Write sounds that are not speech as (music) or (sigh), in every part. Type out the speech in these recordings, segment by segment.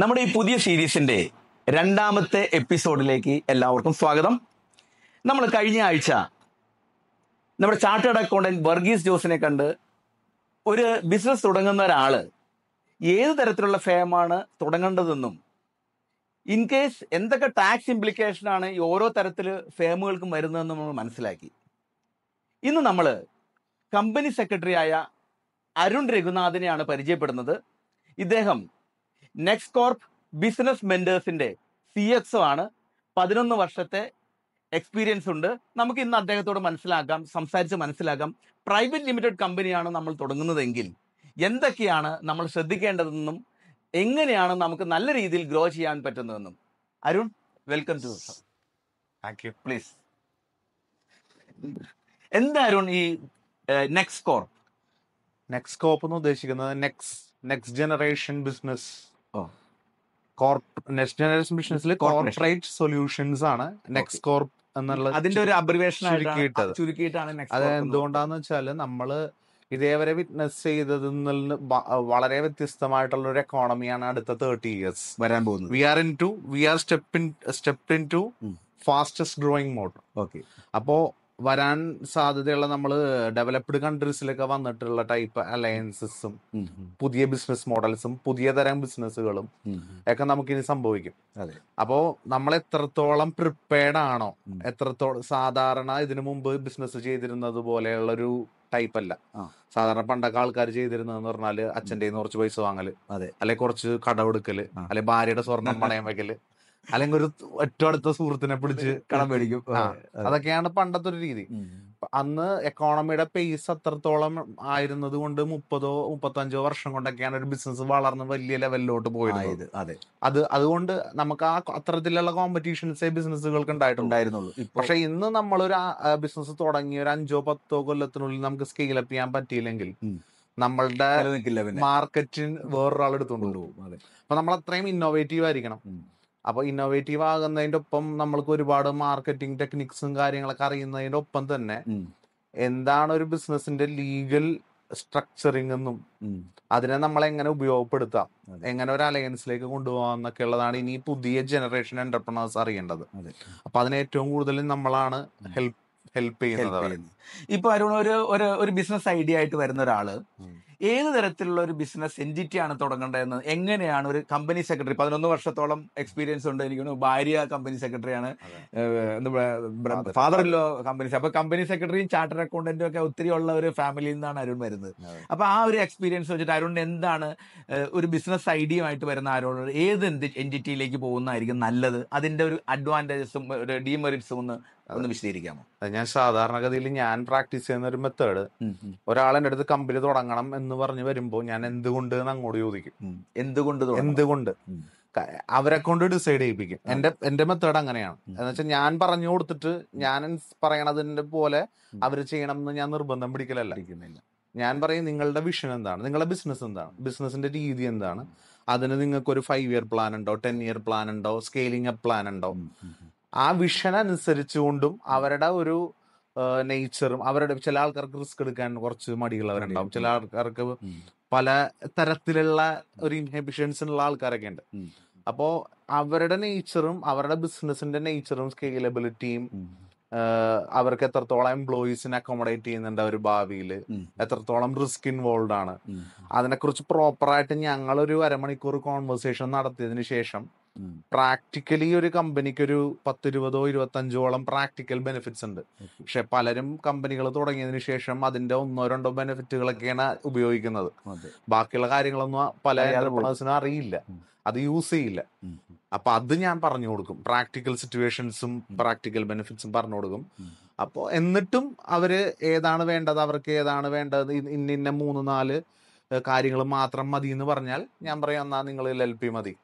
നമ്മുടെ ഈ പുതിയ സീരീസിൻ്റെ രണ്ടാമത്തെ എപ്പിസോഡിലേക്ക് എല്ലാവർക്കും സ്വാഗതം നമ്മൾ കഴിഞ്ഞ ആഴ്ച നമ്മുടെ ചാർട്ടേഡ് അക്കൗണ്ടൻറ്റ് വർഗീസ് ജോസിനെ കണ്ട് ഒരു ബിസിനസ് തുടങ്ങുന്ന ഒരാൾ ഏത് തരത്തിലുള്ള ഫേമാണ് തുടങ്ങേണ്ടതെന്നും ഇൻ കേസ് എന്തൊക്കെ ടാക്സ് ഇംപ്ലിക്കേഷനാണ് ഈ ഓരോ തരത്തിൽ ഫേമുകൾക്കും വരുന്നതെന്ന് നമ്മൾ മനസ്സിലാക്കി ഇന്ന് നമ്മൾ കമ്പനി സെക്രട്ടറിയായ അരുൺ രഘുനാഥിനെയാണ് പരിചയപ്പെടുന്നത് ഇദ്ദേഹം നെക്സ്റ്റ് കോർപ്പ് ബിസിനസ് മെന്റേഴ്സിന്റെ സി എക്സ് ആണ് പതിനൊന്ന് വർഷത്തെ എക്സ്പീരിയൻസ് ഉണ്ട് നമുക്ക് ഇന്ന് അദ്ദേഹത്തോട് മനസ്സിലാക്കാം സംസാരിച്ച് മനസ്സിലാക്കാം പ്രൈവറ്റ് ലിമിറ്റഡ് കമ്പനിയാണ് നമ്മൾ തുടങ്ങുന്നതെങ്കിൽ എന്തൊക്കെയാണ് നമ്മൾ ശ്രദ്ധിക്കേണ്ടതെന്നും എങ്ങനെയാണ് നമുക്ക് നല്ല രീതിയിൽ ഗ്രോ ചെയ്യാൻ പറ്റുന്നതെന്നും Arun welcome to thank you please എന്താ അരുൺ ഈ നെക്സ്റ്റ് കോർപ്പ് നെക്സ്റ്റ് കോപ്പ് എന്ന് ഉദ്ദേശിക്കുന്നത് next next generation business corporate solutions ആണ് നെക്സ്റ്റ് എന്നുള്ള അതിന്റെ ഒരു അബ്രിവേഷൻ ചുരുക്കിയിട്ടാണ് അത് എന്തുകൊണ്ടാന്ന് വെച്ചാല് നമ്മള് ഇതേവരെ വിറ്റ്നസ് ചെയ്തതിൽ നിന്ന് വളരെ വ്യത്യസ്തമായിട്ടുള്ള ഒരു എക്കോണമിയാണ് അടുത്ത തേർട്ടി ഇയേഴ്സ് വരാൻ പോകുന്നത് we are into we are step in step into fastest growing mode okay അപ്പോ വരാൻ സാധ്യതയുള്ള നമ്മൾ ഡെവലപ്ഡ് കൺട്രീസിലൊക്കെ വന്നിട്ടുള്ള ടൈപ്പ് അലയൻസസും പുതിയ ബിസിനസ് മോഡൽസും പുതിയ തരം ബിസിനസ്സുകളും ഒക്കെ നമുക്കിനി സംഭവിക്കും അപ്പോൾ നമ്മൾ എത്രത്തോളം പ്രിപ്പയർഡ് ആണോ എത്രത്തോളം സാധാരണ ഇതിനു മുമ്പ് ബിസിനസ് ചെയ്തിരുന്നത് പോലെയുള്ളൊരു ടൈപ്പ് അല്ല സാധാരണ പണ്ടൊക്കെ ആൾക്കാർ ചെയ്തിരുന്നതെന്ന് പറഞ്ഞാല് അച്ഛൻ്റെ കുറച്ച് പൈസ വാങ്ങല് അല്ലെ കുറച്ച് കടവെടുക്കല് അല്ലെ ഭാര്യയുടെ സ്വർണം പണയം വെക്കല് അല്ലെങ്കിൽ ഒരു ഏറ്റവും അടുത്ത സുഹൃത്തിനെ പിടിച്ച് കടം മേടിക്കും അതൊക്കെയാണ് പണ്ടത്തെ ഒരു രീതി അന്ന് എക്കോണമിയുടെ പേസ് അത്രത്തോളം ആയിരുന്നത് കൊണ്ട് മുപ്പതോ മുപ്പത്തഞ്ചോ വർഷം കൊണ്ടൊക്കെയാണ് ഒരു ബിസിനസ് വളർന്ന് വലിയ ലെവലിലോട്ട് പോയത് അതെ അത് അതുകൊണ്ട് നമുക്ക് ആ അത്തരത്തിലുള്ള കോമ്പറ്റീഷൻസേ ബിസിനസ്സുകൾക്ക് ഉണ്ടായിട്ടുണ്ടായിരുന്നുള്ളൂ പക്ഷെ ഇന്ന് നമ്മളൊരു ബിസിനസ് തുടങ്ങി ഒരു അഞ്ചോ പത്തോ കൊല്ലത്തിനുള്ളിൽ നമുക്ക് സ്കെയിൽ അപ്പ് ചെയ്യാൻ പറ്റിയില്ലെങ്കിൽ നമ്മളുടെ മാർക്കറ്റിൽ വേറൊരാൾ എടുത്തുകൊണ്ട് പോകും അപ്പൊ നമ്മൾ അത്രയും ഇന്നോവേറ്റീവ് ആയിരിക്കണം അപ്പോൾ ഇന്നോവേറ്റീവ് ആകുന്നതിന്റെ ഒപ്പം നമ്മൾക്ക് ഒരുപാട് മാർക്കറ്റിംഗ് ടെക്നിക്സും കാര്യങ്ങളൊക്കെ അറിയുന്നതിന്റെ ഒപ്പം തന്നെ എന്താണ് ഒരു ബിസിനസിന്റെ ലീഗൽ സ്ട്രക്ചറിങ് എന്നും അതിനെ നമ്മൾ എങ്ങനെ ഉപയോഗപ്പെടുത്താം എങ്ങനെ ഒരു അലയൻസിലേക്ക് കൊണ്ടുപോകാം എന്നൊക്കെ ഉള്ളതാണ് ഇനി പുതിയ ജനറേഷൻ എന്റർപ്രണേഴ്സ് അറിയേണ്ടത് അപ്പൊ അതിന് ഏറ്റവും കൂടുതൽ നമ്മളാണ് ഹെൽപ്പ് ഹെൽപ്പ് ചെയ്യുന്നത് ഇപ്പൊ അരുൺ ഒരു ഒരു ബിസിനസ് ഐഡിയ ആയിട്ട് വരുന്ന ഒരാള് ഏത് തരത്തിലുള്ള ഒരു ബിസിനസ് എൻറ്റിറ്റിയാണ് തുടങ്ങേണ്ടതെന്ന് എങ്ങനെയാണ് ഒരു കമ്പനി സെക്രട്ടറി പതിനൊന്ന് വർഷത്തോളം എക്സ്പീരിയൻസ് ഉണ്ട് എനിക്ക് ഭാര്യ കമ്പനി സെക്രട്ടറിയാണ് ഫാദർ ലോ കമ്പനി അപ്പൊ കമ്പനി സെക്രട്ടറിയും ചാർട്ടർ അക്കൗണ്ടന്റും ഒക്കെ ഒത്തിരി ഉള്ള ഒരു ഫാമിലിയിൽ നിന്നാണ് അരുൺ വരുന്നത് അപ്പൊ ആ ഒരു എക്സ്പീരിയൻസ് വെച്ചിട്ട് അരുൺ എന്താണ് ഒരു ബിസിനസ് ഐഡിയയുമായിട്ട് വരുന്ന ആരോട് ഏത് എൻറ്റിറ്റിയിലേക്ക് പോകുന്നതായിരിക്കും നല്ലത് അതിന്റെ ഒരു അഡ്വാൻറ്റേജസും ഒരു ഡീമെറിറ്റ്സും ഒന്ന് ഒന്ന് വിശദീകരിക്കാമോ ഞാൻ സാധാരണഗതിയിൽ ഞാൻ പ്രാക്ടീസ് ചെയ്യുന്ന ഒരു മെത്തേഡ് ഒരാളെന്റെ അടുത്ത് കമ്പനി തുടങ്ങണം എന്ന് പറഞ്ഞു വരുമ്പോൾ ഞാൻ എന്തുകൊണ്ട് എന്ന് അങ്ങോട്ട് ചോദിക്കും എന്തുകൊണ്ട് എന്തുകൊണ്ട് അവരെ കൊണ്ട് ഡിസൈഡ് ചെയ്യിപ്പിക്കും എന്റെ എന്റെ മെത്തേഡ് അങ്ങനെയാണ് എന്ന് വെച്ചാൽ ഞാൻ പറഞ്ഞു കൊടുത്തിട്ട് ഞാൻ പറയണതിന്റെ പോലെ അവർ ചെയ്യണം എന്ന് ഞാൻ നിർബന്ധം പിടിക്കലല്ല ഞാൻ പറയും നിങ്ങളുടെ വിഷൻ എന്താണ് നിങ്ങളുടെ ബിസിനസ് എന്താണ് ബിസിനസിന്റെ രീതി എന്താണ് അതിന് നിങ്ങൾക്ക് ഒരു ഫൈവ് ഇയർ പ്ലാൻ ഉണ്ടോ ടെൻ ഇയർ പ്ലാൻ ഉണ്ടോ സ്കെയിലിംഗ് അപ്പ് പ്ലാൻ ഉണ്ടോ ആ വിഷൻ അനുസരിച്ചുകൊണ്ടും അവരുടെ ഒരു നേച്ചറും അവരുടെ ചില ആൾക്കാർക്ക് റിസ്ക് എടുക്കാൻ കുറച്ച് മടിയുള്ളവരുണ്ടാവും ചില ആൾക്കാർക്ക് പല തരത്തിലുള്ള ഒരു ഇൻഹിബിഷൻസ് ഉള്ള ആൾക്കാരൊക്കെ ഉണ്ട് അപ്പോ അവരുടെ നേച്ചറും അവരുടെ ബിസിനസിന്റെ നേച്ചറും സ്കെയിലബിലിറ്റിയും അവർക്ക് എത്രത്തോളം എംപ്ലോയീസിനെ അക്കോമഡേറ്റ് ചെയ്യുന്നുണ്ട് അവർ ഭാവിയിൽ എത്രത്തോളം റിസ്ക് ഇൻവോൾവ് ആണ് അതിനെക്കുറിച്ച് പ്രോപ്പറായിട്ട് ഞങ്ങളൊരു അരമണിക്കൂർ കോൺവെർസേഷൻ നടത്തിയതിന് ശേഷം പ്രാക്ടിക്കലി ഒരു കമ്പനിക്ക് ഒരു പത്ത് ഇരുപതോ ഇരുപത്തഞ്ചോളം പ്രാക്ടിക്കൽ ബെനിഫിറ്റ്സ് ഉണ്ട് പക്ഷെ പലരും കമ്പനികൾ തുടങ്ങിയതിനു ശേഷം അതിന്റെ ഒന്നോ രണ്ടോ ബെനിഫിറ്റുകളൊക്കെയാണ് ഉപയോഗിക്കുന്നത് ബാക്കിയുള്ള കാര്യങ്ങളൊന്നും പല എന്റർപ്രണേഴ്സിനും അറിയില്ല അത് യൂസ് ചെയ്യില്ല അപ്പൊ അത് ഞാൻ പറഞ്ഞു കൊടുക്കും പ്രാക്ടിക്കൽ സിറ്റുവേഷൻസും പ്രാക്ടിക്കൽ ബെനിഫിറ്റ്സും പറഞ്ഞു കൊടുക്കും അപ്പോൾ എന്നിട്ടും അവര് ഏതാണ് വേണ്ടത് അവർക്ക് ഏതാണ് വേണ്ടത് ഇന്ന ഇന്ന മൂന്ന് നാല് കാര്യങ്ങൾ മാത്രം മതി എന്ന് പറഞ്ഞാൽ ഞാൻ പറയാം എന്നാ നിങ്ങൾ എൽ പി മതി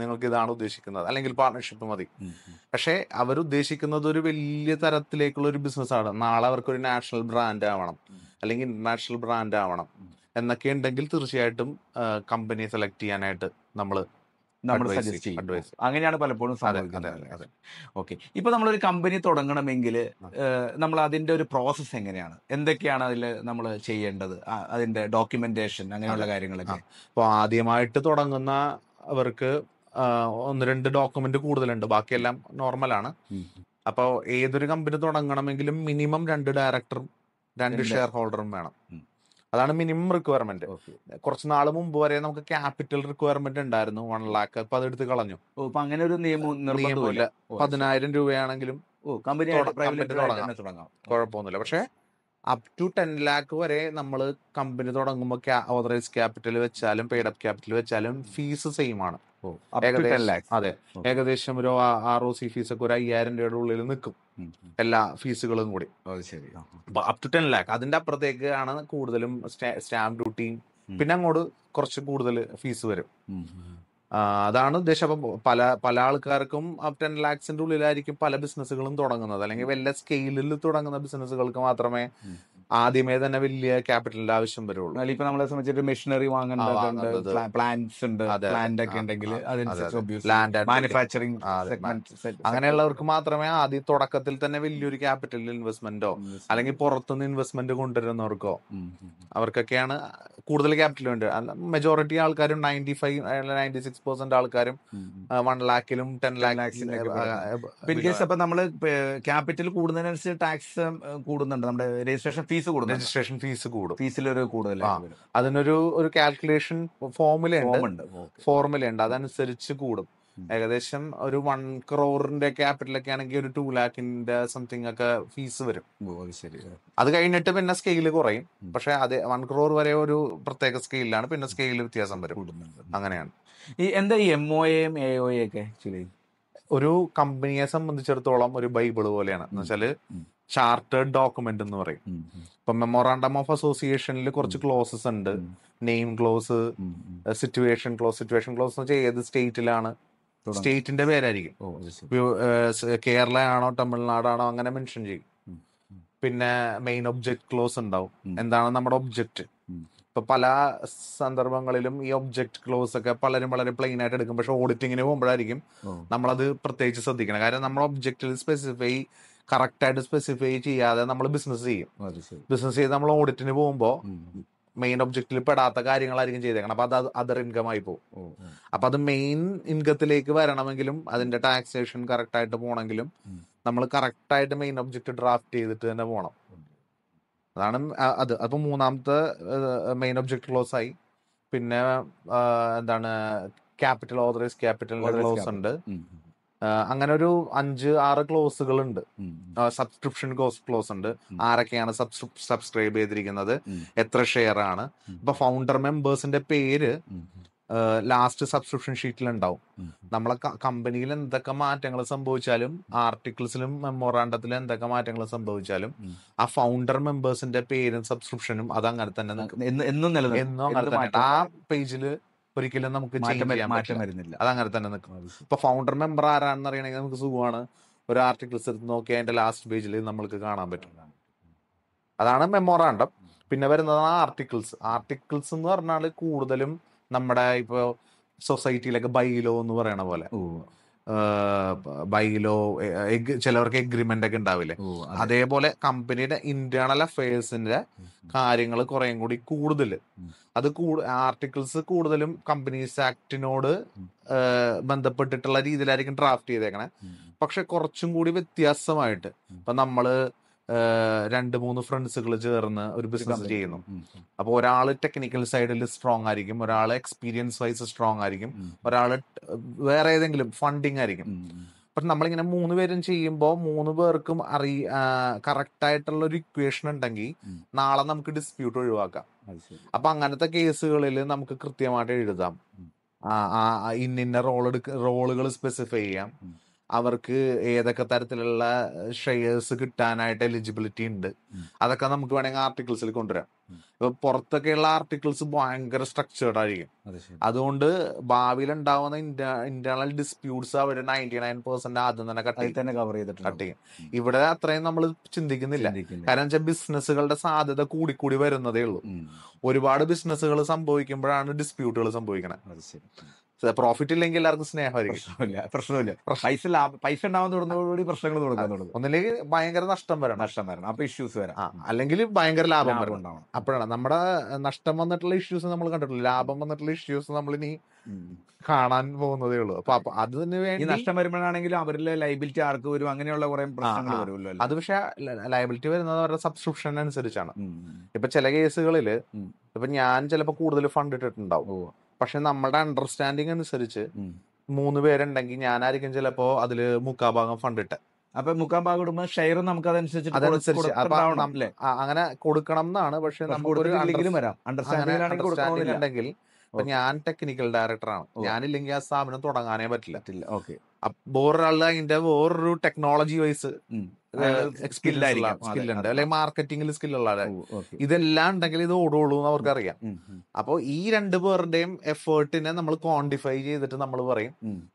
നിങ്ങൾക്ക് ഇതാണ് ഉദ്ദേശിക്കുന്നത് അല്ലെങ്കിൽ പാർട്ട്ണർഷിപ്പ് മതി പക്ഷേ അവരുദ്ദേശിക്കുന്നത് ഒരു വലിയ തരത്തിലേക്കുള്ള ഒരു ബിസിനസ്സാണ് നാളെ അവർക്കൊരു നാഷണൽ ബ്രാൻഡ് ആവണം അല്ലെങ്കിൽ ഇന്റർനാഷണൽ ബ്രാൻഡ് ആവണം എന്നൊക്കെ ഉണ്ടെങ്കിൽ തീർച്ചയായിട്ടും കമ്പനി സെലക്ട് ചെയ്യാനായിട്ട് നമ്മൾ അങ്ങനെയാണ് പലപ്പോഴും സാധിക്കുന്നത് ഓക്കെ ഇപ്പൊ നമ്മളൊരു കമ്പനി തുടങ്ങണമെങ്കിൽ നമ്മൾ അതിന്റെ ഒരു പ്രോസസ്സ് എങ്ങനെയാണ് എന്തൊക്കെയാണ് അതിൽ നമ്മൾ ചെയ്യേണ്ടത് അതിന്റെ ഡോക്യുമെന്റേഷൻ അങ്ങനെയുള്ള കാര്യങ്ങളൊക്കെ അപ്പോൾ ആദ്യമായിട്ട് തുടങ്ങുന്ന അവർക്ക് ഒന്ന് രണ്ട് ഡോക്യുമെന്റ് കൂടുതലുണ്ട് ബാക്കിയെല്ലാം നോർമലാണ് അപ്പോൾ ഏതൊരു കമ്പനി തുടങ്ങണമെങ്കിലും മിനിമം രണ്ട് ഡയറക്ടറും രണ്ട് ഷെയർ ഹോൾഡറും വേണം അതാണ് മിനിമം റിക്വയർമെന്റ് കുറച്ച് നാൾ മുമ്പ് വരെ നമുക്ക് ക്യാപിറ്റൽ റിക്വയർമെന്റ് ഉണ്ടായിരുന്നു വൺ ലാക്ക് അപ്പൊ അതെടുത്ത് കളഞ്ഞു അങ്ങനെ ഒരു നിയമമില്ല പതിനായിരം രൂപയാണെങ്കിലും കമ്പനി തുടങ്ങാം കുഴപ്പമൊന്നുമില്ല പക്ഷേ അപ് ടു ടെൻ ലാക്ക് വരെ നമ്മൾ കമ്പനി തുടങ്ങുമ്പോൾ ഓതറൈസ് ക്യാപിറ്റൽ വെച്ചാലും അപ് ക്യാപിറ്റൽ വെച്ചാലും ഫീസ് സെയിം ആണ് അതെ ഏകദേശം ഒരു ആർ ഒ സി ഫീസ് ഒക്കെ ഒരു അയ്യായിരം രൂപയുടെ ഉള്ളിൽ നിൽക്കും എല്ലാ ഫീസുകളും കൂടി അപ് ടു ടെൻ ലാക്ക് അതിന്റെ അപ്പുറത്തേക്ക് ആണ് കൂടുതലും സ്റ്റാമ്പ് ഡ്യൂട്ടിയും പിന്നെ അങ്ങോട്ട് കുറച്ച് കൂടുതൽ ഫീസ് വരും അതാണ് ഉദ്ദേശം അപ്പം പല പല ആൾക്കാർക്കും ടെൻ ലാക്സിന്റെ ഉള്ളിലായിരിക്കും പല ബിസിനസ്സുകളും തുടങ്ങുന്നത് അല്ലെങ്കിൽ വലിയ സ്കെയിലിൽ തുടങ്ങുന്ന ബിസിനസ്സുകൾക്ക് മാത്രമേ ആദ്യമേ തന്നെ വലിയ ക്യാപിറ്റലിന്റെ ആവശ്യം വരുള്ളൂ അല്ലെങ്കിൽ ഇപ്പൊ നമ്മളെ സംബന്ധിച്ചിട്ട് മെഷീനറി വാങ്ങേണ്ടതുണ്ട് പ്ലാന്റ്സ് ഉണ്ട് പ്ലാന്റ് ഒക്കെ ഉണ്ടെങ്കിൽ ലാൻഡ് മാനുഫാക്ചറിങ് അങ്ങനെയുള്ളവർക്ക് മാത്രമേ ആദ്യ തുടക്കത്തിൽ തന്നെ വലിയൊരു ക്യാപിറ്റൽ ഇൻവെസ്റ്റ്മെന്റോ അല്ലെങ്കിൽ പുറത്തുനിന്ന് ഇൻവെസ്റ്റ്മെന്റ് കൊണ്ടുവരുന്നവർക്കോ അവർക്കൊക്കെയാണ് കൂടുതൽ ക്യാപിറ്റൽ വേണ്ടത് മെജോറിറ്റി ആൾക്കാരും ninety five ninety six percent ആൾക്കാരും വൺ ലാക്കിലും ടെൻ ലാക്സിലും അപ്പൊ നമ്മള് ക്യാപിറ്റൽ കൂടുന്നതിനനുസരിച്ച് ടാക്സ് കൂടുന്നുണ്ട് നമ്മുടെ രജിസ്ട്രേഷൻ ഫീസ് കൂടും രജിസ്ട്രേഷൻ ഫീസ് കൂടും ഫീസിലൊരു കൂടുതൽ അതിനൊരു ഒരു കാൽക്കുലേഷൻ ഫോർമുല ഉണ്ട് ഫോർമുല ഉണ്ട് അതനുസരിച്ച് കൂടും ഏകദേശം ഒരു വൺ ക്രോറിന്റെ ക്യാപിറ്റൽ ഒക്കെ ആണെങ്കിൽ ഒരു ടൂ ലാക്കിന്റെ സംതിങ് ഒക്കെ ഫീസ് വരും ശരി അത് കഴിഞ്ഞിട്ട് പിന്നെ സ്കെയിൽ കുറയും പക്ഷെ അത് വൺ ക്രോർ വരെ ഒരു പ്രത്യേക സ്കെയിലാണ് പിന്നെ സ്കെയിൽ വ്യത്യാസം വരും അങ്ങനെയാണ് ഈ എന്താ ഈ M O M A O ഒക്കെ ആക്ച്വലി ഒരു കമ്പനിയെ സംബന്ധിച്ചിടത്തോളം ഒരു ബൈബിള് പോലെയാണ് എന്ന് വെച്ചാല് ചാർട്ടേഡ് ഡോക്യുമെന്റ് എന്ന് പറയും ഇപ്പൊ മെമ്മോറാണ്ടം ഓഫ് അസോസിയേഷനിൽ കുറച്ച് ക്ലോസസ് ഉണ്ട് name clause situation clause situation clause എന്ന് വെച്ചാൽ ഏത് സ്റ്റേറ്റിലാണ് സ്റ്റേറ്റിന്റെ പേരായിരിക്കും കേരള ആണോ തമിഴ്നാടാണോ അങ്ങനെ മെൻഷൻ ചെയ്യും പിന്നെ മെയിൻ ഒബ്ജക്ട് ക്ലോസ് ഉണ്ടാവും എന്താണ് നമ്മുടെ ഒബ്ജക്റ്റ് ഇപ്പൊ പല സന്ദർഭങ്ങളിലും ഈ ഒബ്ജക്ട് ക്ലോസ് ഒക്കെ പലരും വളരെ പ്ലെയിൻ ആയിട്ട് എടുക്കും പക്ഷെ ഓഡിറ്റിങ്ങിന് പോകുമ്പോഴായിരിക്കും നമ്മളത് പ്രത്യേകിച്ച് ശ്രദ്ധിക്കണം കാരണം നമ്മുടെ ഒബ്ജക്റ്റിൽ സ്പെസിഫൈ കറക്റ്റായിട്ട് സ്പെസിഫൈ ചെയ്യാതെ നമ്മൾ ബിസിനസ് ചെയ്യും ബിസിനസ് ചെയ്ത് നമ്മൾ ഓഡിറ്റിന് പോകുമ്പോൾ മെയിൻ ഒബ്ജക്റ്റിൽ പെടാത്ത കാര്യങ്ങളായിരിക്കും ചെയ്തേക്കണം അപ്പൊ അത് അതർ ഇൻകം ആയി പോകും അപ്പൊ അത് മെയിൻ ഇൻകത്തിലേക്ക് വരണമെങ്കിലും അതിന്റെ ടാക്സേഷൻ കറക്റ്റ് ആയിട്ട് പോകണമെങ്കിലും നമ്മൾ കറക്റ്റായിട്ട് മെയിൻ ഒബ്ജക്റ്റ് ഡ്രാഫ്റ്റ് ചെയ്തിട്ട് തന്നെ പോകണം അതാണ് അത് അപ്പൊ മൂന്നാമത്തെ മെയിൻ ഒബ്ജക്റ്റ് ക്ലോസ് ആയി പിന്നെ എന്താണ് ക്യാപിറ്റൽ ഓതറൈസ് ക്യാപിറ്റൽ ക്ലോസ് ഉണ്ട് അങ്ങനെ ഒരു അഞ്ച് ആറ് ക്ലോസുകൾ ഉണ്ട് സബ്സ്ക്രിപ്ഷൻ ക്ലോസ് ഉണ്ട് ആരൊക്കെയാണ് സബ്സ്ക്രൈബ് ചെയ്തിരിക്കുന്നത് എത്ര ഷെയർ ആണ് ഇപ്പൊ ഫൗണ്ടർ മെമ്പേഴ്സിന്റെ പേര് ലാസ്റ്റ് സബ്സ്ക്രിപ്ഷൻ ഷീറ്റിൽ ഉണ്ടാവും നമ്മളെ കമ്പനിയിൽ എന്തൊക്കെ മാറ്റങ്ങൾ സംഭവിച്ചാലും ആർട്ടിക്കിൾസിലും മെമ്മോറാണ്ടത്തിലും എന്തൊക്കെ മാറ്റങ്ങൾ സംഭവിച്ചാലും ആ ഫൗണ്ടർ മെമ്പേഴ്സിന്റെ പേരും സബ്സ്ക്രിപ്ഷനും അത് അങ്ങനെ തന്നെ എന്നും എന്നും ആ പേജില് ഒരിക്കലും നമുക്ക് മാറ്റം വരി- മാറ്റം വരുന്നില്ല. അതങ്ങനെ തന്നെ നിൽക്കുന്നത് ഇപ്പൊ ഫൗണ്ടർ മെമ്പർ ആരാണെന്ന് അറിയണമെങ്കിൽ നമുക്ക് സുഖമാണ് ഒരു ആർട്ടിക്കിൾസ് എടുത്ത് നോക്കി അതിന്റെ ലാസ്റ്റ് പേജിൽ നമ്മൾക്ക് കാണാൻ പറ്റും അതാണ് മെമ്മോറാണ്ടം പിന്നെ വരുന്നതാണ് ആർട്ടിക്കിൾസ് ആർട്ടിക്കിൾസ് എന്ന് പറഞ്ഞാൽ കൂടുതലും നമ്മുടെ ഇപ്പോ സൊസൈറ്റിയിലൊക്കെ ബൈലോ എന്ന് പറയണ പോലെ ബൈലോ എഗ് ചിലവർക്ക് എഗ്രിമെന്റ് ഒക്കെ ഉണ്ടാവില്ലേ അതേപോലെ കമ്പനിയുടെ ഇന്റേണൽ അഫയേഴ്സിന്റെ കാര്യങ്ങൾ കുറേയും കൂടി കൂടുതൽ അത് ആർട്ടിക്കിൾസ് കൂടുതലും കമ്പനീസ് ആക്ടിനോട് ബന്ധപ്പെട്ടിട്ടുള്ള രീതിയിലായിരിക്കും ഡ്രാഫ്റ്റ് ചെയ്തേക്കണേ പക്ഷെ കുറച്ചും കൂടി വ്യത്യാസമായിട്ട് ഇപ്പൊ നമ്മള് രണ്ട് മൂന്ന് ഫ്രണ്ട്സുകൾ ചേർന്ന് ഒരു ബിസിനസ് ചെയ്യുന്നു അപ്പോൾ ഒരാൾ ടെക്നിക്കൽ സൈഡിൽ സ്ട്രോങ് ആയിരിക്കും ഒരാൾ എക്സ്പീരിയൻസ് വൈസ് സ്ട്രോങ് ആയിരിക്കും ഒരാൾ വേറെ ഏതെങ്കിലും ഫണ്ടിങ് ആയിരിക്കും അപ്പൊ നമ്മളിങ്ങനെ മൂന്ന് പേരും ചെയ്യുമ്പോൾ മൂന്ന് പേർക്കും അറി കറക്റ്റ് ആയിട്ടുള്ള ഒരു ഇക്വേഷൻ ഉണ്ടെങ്കിൽ നാളെ നമുക്ക് ഡിസ്പ്യൂട്ട് ഒഴിവാക്കാം അപ്പൊ അങ്ങനത്തെ കേസുകളിൽ നമുക്ക് കൃത്യമായിട്ട് എഴുതാം ഇന്നിന്ന റോൾ എടുക്ക റോളുകൾ സ്പെസിഫൈ ചെയ്യാം അവർക്ക് ഏതൊക്കെ തരത്തിലുള്ള ഷെയർസ് കിട്ടാനായിട്ട് എലിജിബിലിറ്റി ഉണ്ട് അതൊക്കെ നമുക്ക് വേണമെങ്കിൽ ആർട്ടിക്കിൾസിൽ കൊണ്ടുവരാം ഇപ്പൊ പുറത്തൊക്കെയുള്ള ആർട്ടിക്കിൾസ് ഭയങ്കര സ്ട്രക്ചേർഡ് ആയിരിക്കും അതുകൊണ്ട് ഭാവിയിൽ ഉണ്ടാവുന്ന ഇന്റേണൽ ഡിസ്പ്യൂട്ട്സ് അവര് നയൻറ്റി നയൻ പെർസെന്റ് ആദ്യം തന്നെ കവർ ചെയ്തിട്ട് കട്ട് ചെയ്യും ഇവിടെ അത്രയും നമ്മൾ ചിന്തിക്കുന്നില്ല കാരണം വെച്ചാൽ ബിസിനസ്സുകളുടെ സാധ്യത കൂടിക്കൂടി വരുന്നതേ ഉള്ളൂ ഒരുപാട് ബിസിനസ്സുകൾ സംഭവിക്കുമ്പോഴാണ് ഡിസ്പ്യൂട്ടുകൾ സംഭവിക്കണത് പ്രോഫിറ്റ് ഇല്ലെങ്കിൽ എല്ലാവർക്കും സ്നേഹമായിരിക്കും പ്രശ്നമില്ല പൈസ ലാഭം പൈസ ഉണ്ടാവാൻ തുടങ്ങുന്നതോടുകൂടി പ്രശ്നങ്ങൾ തുടങ്ങും ഒന്നില്ലെങ്കിൽ ഭയങ്കര നഷ്ടം വരണം നഷ്ടം വരണം അപ്പൊ ഇഷ്യൂസ് വരാം അല്ലെങ്കിൽ ഭയങ്കര ലാഭം വരണം ഉണ്ടാവണം അപ്പോഴാണ് നമ്മുടെ നഷ്ടം വന്നിട്ടുള്ള ഇഷ്യൂസ് നമ്മൾ കണ്ടിട്ടുള്ളൂ ലാഭം വന്നിട്ടുള്ള ഇഷ്യൂസ് നമ്മൾ ഇനി കാണാൻ പോകുന്നതേ ഉള്ളൂ അപ്പൊ തന്നെ വേണ്ടി നഷ്ടം വരുമ്പോഴാണെങ്കിലും അവരിലെ ലൈബിലിറ്റി ആർക്ക് വരും അങ്ങനെയുള്ള കുറെ പ്രശ്നങ്ങൾ വരുമല്ലോ അത് പക്ഷെ ലൈബിലിറ്റി വരുന്നത് അവരുടെ സബ്സ്ക്രിപ്ഷൻ അനുസരിച്ചാണ് ഇപ്പൊ ചില കേസുകളിൽ ഇപ്പൊ ഞാൻ ചിലപ്പോൾ കൂടുതൽ ഫണ്ട് ഇട്ടിട്ടുണ്ടാവും പക്ഷെ നമ്മുടെ അണ്ടർസ്റ്റാൻഡിങ് അനുസരിച്ച് മൂന്ന് പേരുണ്ടെങ്കിൽ ഞാനായിരിക്കും ചിലപ്പോ അതില് മുക്കാഭാഗം ഫണ്ട് ഇട്ട അപ്പൊ മുക്കാൽ ഭാഗം ഇടുമ്പോൾ ഷെയർ നമുക്ക് അതനുസരിച്ച് അങ്ങനെ കൊടുക്കണം എന്നാണ് പക്ഷെ ഉണ്ടെങ്കിൽ അപ്പൊ ഞാൻ ടെക്നിക്കൽ ഡയറക്ടറാണ് ഞാനില്ലെങ്കിൽ ആ സ്ഥാപനം തുടങ്ങാനേ പറ്റില്ല ഓക്കെ വേറൊരാളുടെ അതിന്റെ വേറൊരു ടെക്നോളജി വൈസ് സ്കില്ലായിരിക്കാം ഉണ്ട് അല്ലെങ്കിൽ മാർക്കറ്റിംഗിൽ സ്കില്ലുള്ള ആളെ ഇതെല്ലാം ഉണ്ടെങ്കിൽ ഇത് ഓടുള്ളൂ എന്ന് അവർക്കറിയാം അപ്പോൾ ഈ രണ്ടു പേരുടെയും എഫേർട്ടിനെ നമ്മൾ ക്വാണ്ടിഫൈ ചെയ്തിട്ട് നമ്മൾ പറയും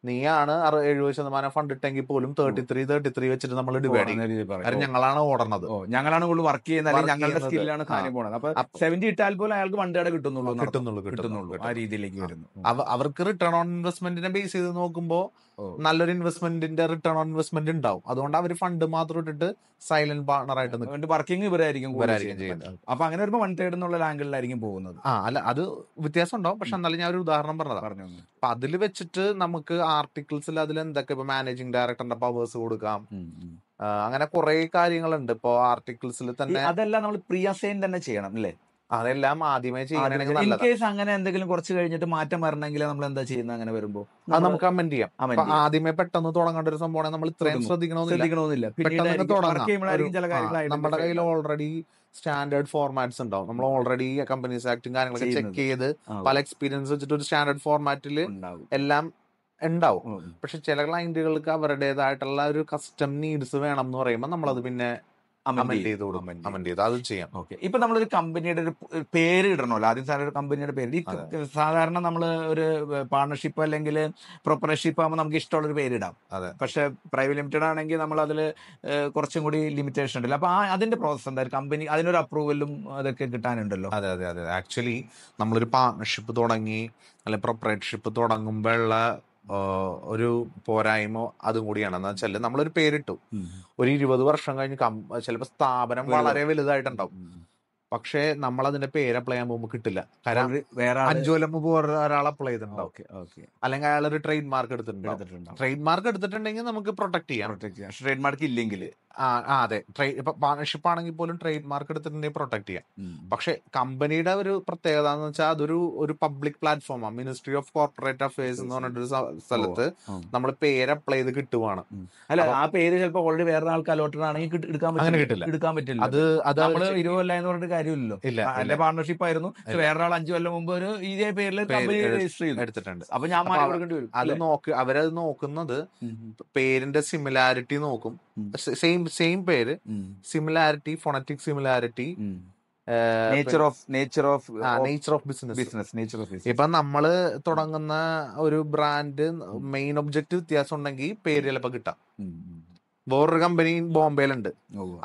നീയാണ് എഴുപത് ശതമാനം ഫണ്ട് ഇട്ടെങ്കിൽ പോലും തേർട്ടി ത്രീ തേർട്ടി ത്രീ വെച്ചിട്ട് നമ്മൾ ഡിവൈഡ് ചെയ്യും ഞങ്ങളാണ് ഓടണത് ഞങ്ങളാണ് വർക്ക് ചെയ്യുന്നത് ഞങ്ങളുടെ സ്കില്ലാണ് കാര്യം സെവന്റി ഇട്ടാൽ പോലും അയാൾക്ക് വണ്ടിയുടെ കിട്ടുന്നുള്ളൂ കിട്ടുന്നുള്ളൂ കിട്ടുന്നുള്ളൂ ആ രീതിയിലേക്ക് വരുന്നു അവർക്ക് റിട്ടേൺ ഓൺ ഇൻവെസ്റ്റ്മെന്റിനെ ബേസ് ചെയ്ത് നോക്കുമ്പോൾ നല്ലൊരു ഇൻവെസ്റ്റ്മെന്റിന്റെ റിട്ടേൺ ഓൺ ഇൻവെസ്റ്റ്മെന്റ് ഉണ്ടാവും അതുകൊണ്ട് അവർ ഫണ്ട് മാത്രം ഇട്ടിട്ട് സൈലന്റ് പാർട്ണർ ആയിട്ട് വർക്കിംഗ് ഇവരായിരിക്കും അപ്പൊ അങ്ങനെ വരുമ്പോൾ വൺ തേർഡ് എന്നുള്ള ആംഗിളിലായിരിക്കും പോകുന്നത് ആ അല്ല അത് വ്യത്യാസം ഉണ്ടാവും പക്ഷെ എന്നാലും ഞാൻ ഒരു ഉദാഹരണം പറഞ്ഞതാ പറഞ്ഞു അപ്പൊ അതിൽ വെച്ചിട്ട് നമുക്ക് ആർട്ടിക്കിൾസിൽ അതിൽ എന്തൊക്കെ ഇപ്പൊ മാനേജിംഗ് ഡയറക്ടറിന്റെ പവേഴ്സ് കൊടുക്കാം അങ്ങനെ കുറെ കാര്യങ്ങളുണ്ട് ഇപ്പോ ആർട്ടിക്കിൾസിൽ തന്നെ അതെല്ലാം നമ്മൾ പ്രിയസൈൻ തന്നെ ചെയ്യണം അല്ലേ അതെല്ലാം ആദ്യമേ ചെയ്യണമെങ്കിൽ ഇൻ കേസ് അങ്ങനെ എന്തെങ്കിലും കുറച്ച് കഴിഞ്ഞിട്ട് മാറ്റം വരണമെങ്കിൽ നമ്മൾ എന്താ ചെയ്യുന്നത് അങ്ങനെ വരുമ്പോ അത് നമുക്ക് കമന്റ് ചെയ്യാം ആദ്യമേ പെട്ടെന്ന് തുടങ്ങേണ്ട ഒരു സംഭവമാണ് നമ്മൾ ഇത്രയും ശ്രദ്ധിക്കണമെന്നില്ല പെട്ടെന്ന് നമ്മുടെ കയ്യിൽ ഓൾറെഡി സ്റ്റാൻഡേർഡ് ഫോർമാറ്റ്സ് ഉണ്ടാവും നമ്മൾ ഓൾറെഡി കമ്പനീസ് ആക്ടും കാര്യങ്ങളൊക്കെ ചെക്ക് ചെയ്ത് പല എക്സ്പീരിയൻസ് വെച്ചിട്ട് ഒരു സ്റ്റാൻഡേർഡ് ഫോർമാറ്റിൽ എല്ലാം ഉണ്ടാവും പക്ഷെ ചില ക്ലയന്റുകൾക്ക് അവരുടേതായിട്ടുള്ള ഒരു കസ്റ്റം നീഡ്സ് വേണം എന്ന് പറയുമ്പോൾ നമ്മളത് പിന്നെ ഇപ്പൊ നമ്മളൊരു കമ്പനിയുടെ ഒരു പേര് ഇടണമല്ലോ ആദ്യം സാധനം ഒരു കമ്പനിയുടെ പേര് ഈ സാധാരണ നമ്മൾ ഒരു പാർട്ണർഷിപ്പ് അല്ലെങ്കിൽ പ്രൊപ്പറേഷിപ്പ് ആകുമ്പോൾ നമുക്ക് ഇഷ്ടമുള്ള ഒരു പേരിടാം ഇടാം പക്ഷെ പ്രൈവറ്റ് ലിമിറ്റഡ് ആണെങ്കിൽ നമ്മൾ അതിൽ കുറച്ചും കൂടി ലിമിറ്റേഷൻ ഉണ്ടല്ലോ അപ്പൊ അതിന്റെ പ്രോസസ് എന്തായാലും കമ്പനി അതിനൊരു അപ്രൂവലും അതൊക്കെ കിട്ടാനുണ്ടല്ലോ അതെ അതെ അതെ ആക്ച്വലി നമ്മളൊരു പാർട്ണർഷിപ്പ് തുടങ്ങി അല്ലെ പ്രൊപ്പറേറ്റർഷിപ്പ് തുടങ്ങുമ്പോഴുള്ള ഒരു പോരായ്മ അതും കൂടിയാണ് എന്ന് വെച്ചാൽ നമ്മളൊരു പേരിട്ടു ഒരു ഇരുപത് വർഷം കഴിഞ്ഞ് ചിലപ്പോൾ സ്ഥാപനം വളരെ വലുതായിട്ടുണ്ടാവും പക്ഷേ നമ്മൾ അതിന്റെ പേര് അപ്ലൈ ചെയ്യാൻ പോകുമ്പോൾ കിട്ടില്ല കാരണം വേറെ അഞ്ചു കൊല്ലം ഒരാൾ അപ്ലൈ ചെയ്തിട്ടുണ്ടാവും അല്ലെങ്കിൽ അയാൾ ഒരു ട്രെയിൻ മാർക്ക് എടുത്തിട്ടുണ്ട് ട്രെയിൻ മാർക്ക് എടുത്തിട്ടുണ്ടെങ്കിൽ നമുക്ക് പ്രൊട്ടക്ട് ചെയ്യാം ട്രെയിൻ ചെയ്യാം മാർക്ക് ഇല്ലെങ്കിൽ ആ അതെ ഇപ്പൊ പാർട്ണർഷിപ്പ് ആണെങ്കിൽ പോലും ട്രെയിൻ മാർക്ക് എടുത്തിട്ടുണ്ടെങ്കിൽ പ്രൊട്ടക്ട് ചെയ്യാം പക്ഷെ കമ്പനിയുടെ ഒരു പ്രത്യേകത എന്ന് വെച്ചാൽ അതൊരു ഒരു പബ്ലിക് പ്ലാറ്റ്ഫോം ആണ് മിനിസ്ട്രി ഓഫ് കോർപ്പറേറ്റ് അഫയേഴ്സ് എന്ന് പറഞ്ഞിട്ടൊരു സ്ഥലത്ത് നമ്മൾ പേര് അപ്ലൈ ചെയ്ത് കിട്ടുവാണ് അല്ല ആ പേര് ചിലപ്പോൾ ഓൾറെഡി വേറെ ആൾക്കാർ അലോട്ടഡ് ആണെങ്കിൽ എടുക്കാൻ പറ്റില്ല എടുക്കാൻ പറ്റില്ല അത് അത് നമ്മൾ ഇരുപതല്ല എന്ന് പറഞ്ഞിട്ട് കാര്യമില്ലല്ലോ എന്റെ പാർട്ണർഷിപ്പ് ആയിരുന്നു വേറൊരാൾ അഞ്ചു കൊല്ലം മുമ്പ് ഒരു ഇതേ പേരിൽ കമ്പനി രജിസ്റ്റർ ചെയ്തു എടുത്തിട്ടുണ്ട് അപ്പൊ ഞാൻ കൊടുക്കേണ്ടി വരും അത് നോക്ക് അവരത് നോക്കുന്നത് പേരിന്റെ സിമിലാരിറ്റി നോക്കും സെയിം സെയിം പേര് similarity phonetic similarity nature of nature of nature of business business nature of business ഇപ്പൊ നമ്മള് തുടങ്ങുന്ന ഒരു ബ്രാൻഡ് മെയിൻ ഒബ്ജക്റ്റ് വ്യത്യാസം ഉണ്ടെങ്കിൽ പേര് ചിലപ്പോ കിട്ടാം വേറൊരു കമ്പനി ബോംബെയിലുണ്ട്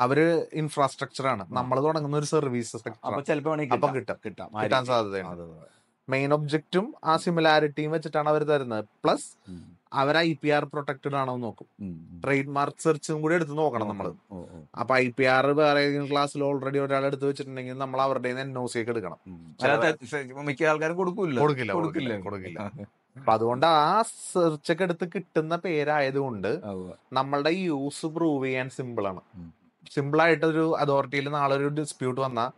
അവര് ഇൻഫ്രാസ്ട്രക്ചർ ആണ് നമ്മൾ തുടങ്ങുന്ന ഒരു സർവീസ് അപ്പൊ കിട്ടും കിട്ടാൻ സാധ്യതയാണ് മെയിൻ ഒബ്ജക്റ്റും ആ സിമിലാരിറ്റിയും വെച്ചിട്ടാണ് അവർ തരുന്നത് പ്ലസ് അവർ ഐ പി ആർ പ്രൊട്ടക്റ്റഡ് ആണോ നോക്കും ട്രേഡ് മാർക്ക് സെർച്ചും കൂടി എടുത്ത് നോക്കണം നമ്മൾ അപ്പൊ ഐ പി ആർ വേറെ ക്ലാസ്സിൽ ഓൾറെഡി ഒരാൾ എടുത്ത് വെച്ചിട്ടുണ്ടെങ്കിൽ നമ്മൾ അവരുടെ എൻ ഒ സി ഒക്കെ എടുക്കണം മിക്ക ആൾക്കാരും കൊടുക്കില്ല കൊടുക്കില്ല കൊടുക്കില്ല അപ്പൊ അതുകൊണ്ട് ആ സെർച്ച് ഒക്കെ എടുത്ത് കിട്ടുന്ന പേരായതുകൊണ്ട് നമ്മളുടെ യൂസ് പ്രൂവ് ചെയ്യാൻ സിമ്പിൾ ആണ് സിമ്പിൾ ആയിട്ട് ഒരു അതോറിറ്റിയിൽ നാളെ ഒരു ഡിസ്പ്യൂട്ട് വന്നാൽ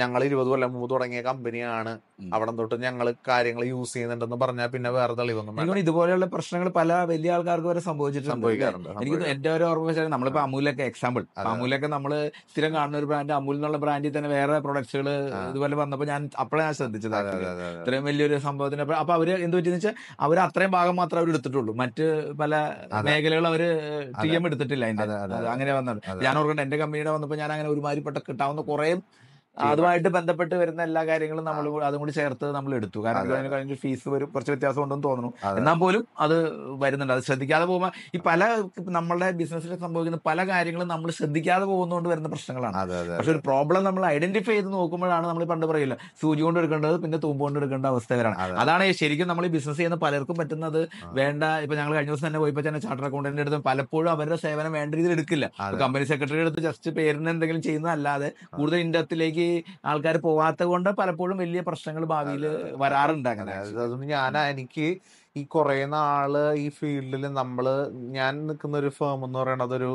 ഞങ്ങൾ ഇരുപത് കൊല്ലം മുമ്പ് തുടങ്ങിയ കമ്പനിയാണ് അവിടെ തൊട്ട് ഞങ്ങൾ കാര്യങ്ങൾ യൂസ് ചെയ്യുന്നുണ്ടെന്ന് പറഞ്ഞാൽ പിന്നെ വേറെ തെളിവൊന്നും വേണം ഇതുപോലെയുള്ള പ്രശ്നങ്ങൾ പല വലിയ ആൾക്കാർക്ക് വരെ സംഭവിച്ചിട്ടുണ്ട് എനിക്ക് എന്റെ ഒരു ഓർമ്മ വെച്ചാൽ നമ്മളിപ്പോ അമൂലൊക്കെ എക്സാമ്പിൾ അമൂലൊക്കെ നമ്മൾ സ്ഥിരം കാണുന്ന ഒരു ബ്രാൻഡ് അമൂൽ എന്നുള്ള ബ്രാൻഡിൽ തന്നെ വേറെ പ്രൊഡക്ട്സുകൾ ഇതുപോലെ വന്നപ്പോൾ ഞാൻ അപ്പോഴേ ഞാൻ ശ്രദ്ധിച്ചത് ഇത്രയും വലിയൊരു സംഭവത്തിന് അപ്പൊ അവര് എന്ത് പറ്റിയെന്ന് വെച്ചാൽ അവർ അത്രയും ഭാഗം മാത്രമേ അവർ എടുത്തിട്ടുള്ളൂ മറ്റ് പല മേഖലകൾ അവര് ടി എം എടുത്തിട്ടില്ല അതിന്റെ അങ്ങനെ വന്നത് ഞാൻ ഓർക്കുന്നുണ്ട് എന്റെ കമ്പനിയുടെ വന്നപ്പോൾ ഞാൻ അങ്ങനെ ഒരുമാതിരിപ്പെട്ട കിട്ടാവുന്ന കുറേ അതുമായിട്ട് ബന്ധപ്പെട്ട് വരുന്ന എല്ലാ കാര്യങ്ങളും നമ്മൾ അതും കൂടി ചേർത്ത് നമ്മൾ എടുത്തു കാരണം അതിന് കഴിഞ്ഞ ഫീസ് വരും കുറച്ച് വ്യത്യാസം ഉണ്ടെന്ന് തോന്നുന്നു എന്നാൽ പോലും അത് വരുന്നുണ്ട് അത് ശ്രദ്ധിക്കാതെ പോകുമ്പോൾ ഈ പല നമ്മളുടെ ബിസിനസ്സിൽ സംഭവിക്കുന്ന പല കാര്യങ്ങളും നമ്മൾ ശ്രദ്ധിക്കാതെ പോകുന്നതുകൊണ്ട് വരുന്ന പ്രശ്നങ്ങളാണ് പക്ഷെ ഒരു പ്രോബ്ലം നമ്മൾ ഐഡന്റിഫൈ ചെയ്ത് നോക്കുമ്പോഴാണ് നമ്മൾ പണ്ട് പറയില്ല സൂചി കൊണ്ട് എടുക്കേണ്ടത് പിന്നെ തൂമ്പ് കൊണ്ട് എടുക്കേണ്ട അവസ്ഥ വരാണ് അതാണ് ശരിക്കും നമ്മൾ ഈ ബിസിനസ് ചെയ്യുന്ന പലർക്കും പറ്റുന്നത് വേണ്ട ഇപ്പൊ ഞങ്ങൾ കഴിഞ്ഞ ദിവസം തന്നെ പോയിപ്പോ തന്നെ ചാർട്ടർ അക്കൗണ്ടന്റിന്റെ അടുത്ത് പലപ്പോഴും അവരുടെ സേവനം വേണ്ട രീതിയിൽ എടുക്കില്ല കമ്പനി സെക്രട്ടറി അടുത്ത് ജസ്റ്റ് പേരിന് എന്തെങ്കിലും ചെയ്യുന്നതല്ലാതെ കൂടുതൽ ഇൻഡത്തിലേക്ക് ആൾക്കാർ പോവാത്തത് കൊണ്ട് പലപ്പോഴും വലിയ പ്രശ്നങ്ങൾ ഭാവിയിൽ വരാറുണ്ട് അങ്ങനെ അതൊന്നും ഞാൻ എനിക്ക് ഈ കുറേ നാള് ഈ ഫീൽഡിൽ നമ്മൾ ഞാൻ നിൽക്കുന്ന ഒരു ഫേം എന്ന് പറയുന്നത് ഒരു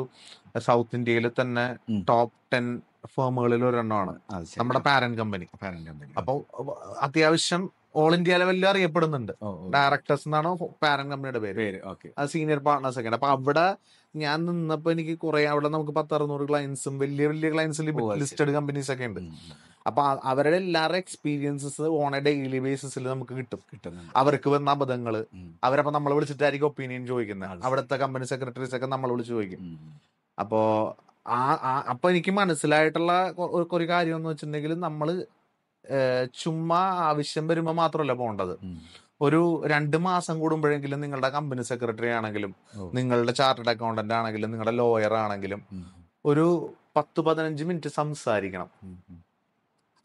സൗത്ത് ഇന്ത്യയിൽ തന്നെ ടോപ്പ് ടെൻ ഫേമുകളിൽ ഒരെണ്ണമാണ് നമ്മുടെ പാരന്റ് കമ്പനി അപ്പോൾ അത്യാവശ്യം ഓൾ ഇന്ത്യ ലെവലിൽ അറിയപ്പെടുന്നുണ്ട് ഡയറക്ടേഴ്സ് എന്നാണോ പാരന്റ് കമ്പനിയുടെ പേര് അത് സീനിയർ പാർട്ട്നേഴ്സ് ഒക്കെ അപ്പൊ അവിടെ ഞാൻ നിന്നപ്പോ എനിക്ക് കുറെ അവിടെ നമുക്ക് പത്തറുന്നൂറ് ക്ലയൻസും വലിയ വലിയ ക്ലയൻസിൽ ലിസ്റ്റഡ് കമ്പനീസ് ഒക്കെ ഉണ്ട് അപ്പൊ അവരുടെ എല്ലാവരുടെ എക്സ്പീരിയൻസസ് ഓൺ എ ഡെയിലി ബേസിസിൽ നമുക്ക് കിട്ടും അവർക്ക് വന്ന അബദ്ധങ്ങൾ അവരപ്പോ നമ്മളെ വിളിച്ചിട്ടായിരിക്കും ഒപ്പീനിയൻ ചോദിക്കുന്നത് അവിടുത്തെ കമ്പനി സെക്രട്ടറീസ് ഒക്കെ നമ്മളെ വിളിച്ച് ചോദിക്കും അപ്പോ ആ അപ്പൊ എനിക്ക് മനസ്സിലായിട്ടുള്ള ഒരു കാര്യം എന്ന് വെച്ചിട്ടുണ്ടെങ്കിൽ നമ്മൾ ചുമ്മാ ആവശ്യം വരുമ്പോൾ മാത്രമല്ല പോകേണ്ടത് ഒരു രണ്ട് മാസം കൂടുമ്പോഴെങ്കിലും നിങ്ങളുടെ കമ്പനി സെക്രട്ടറി ആണെങ്കിലും നിങ്ങളുടെ ചാർട്ടേഡ് അക്കൗണ്ടന്റ് ആണെങ്കിലും നിങ്ങളുടെ ലോയർ ആണെങ്കിലും ഒരു പത്ത് പതിനഞ്ച് മിനിറ്റ് സംസാരിക്കണം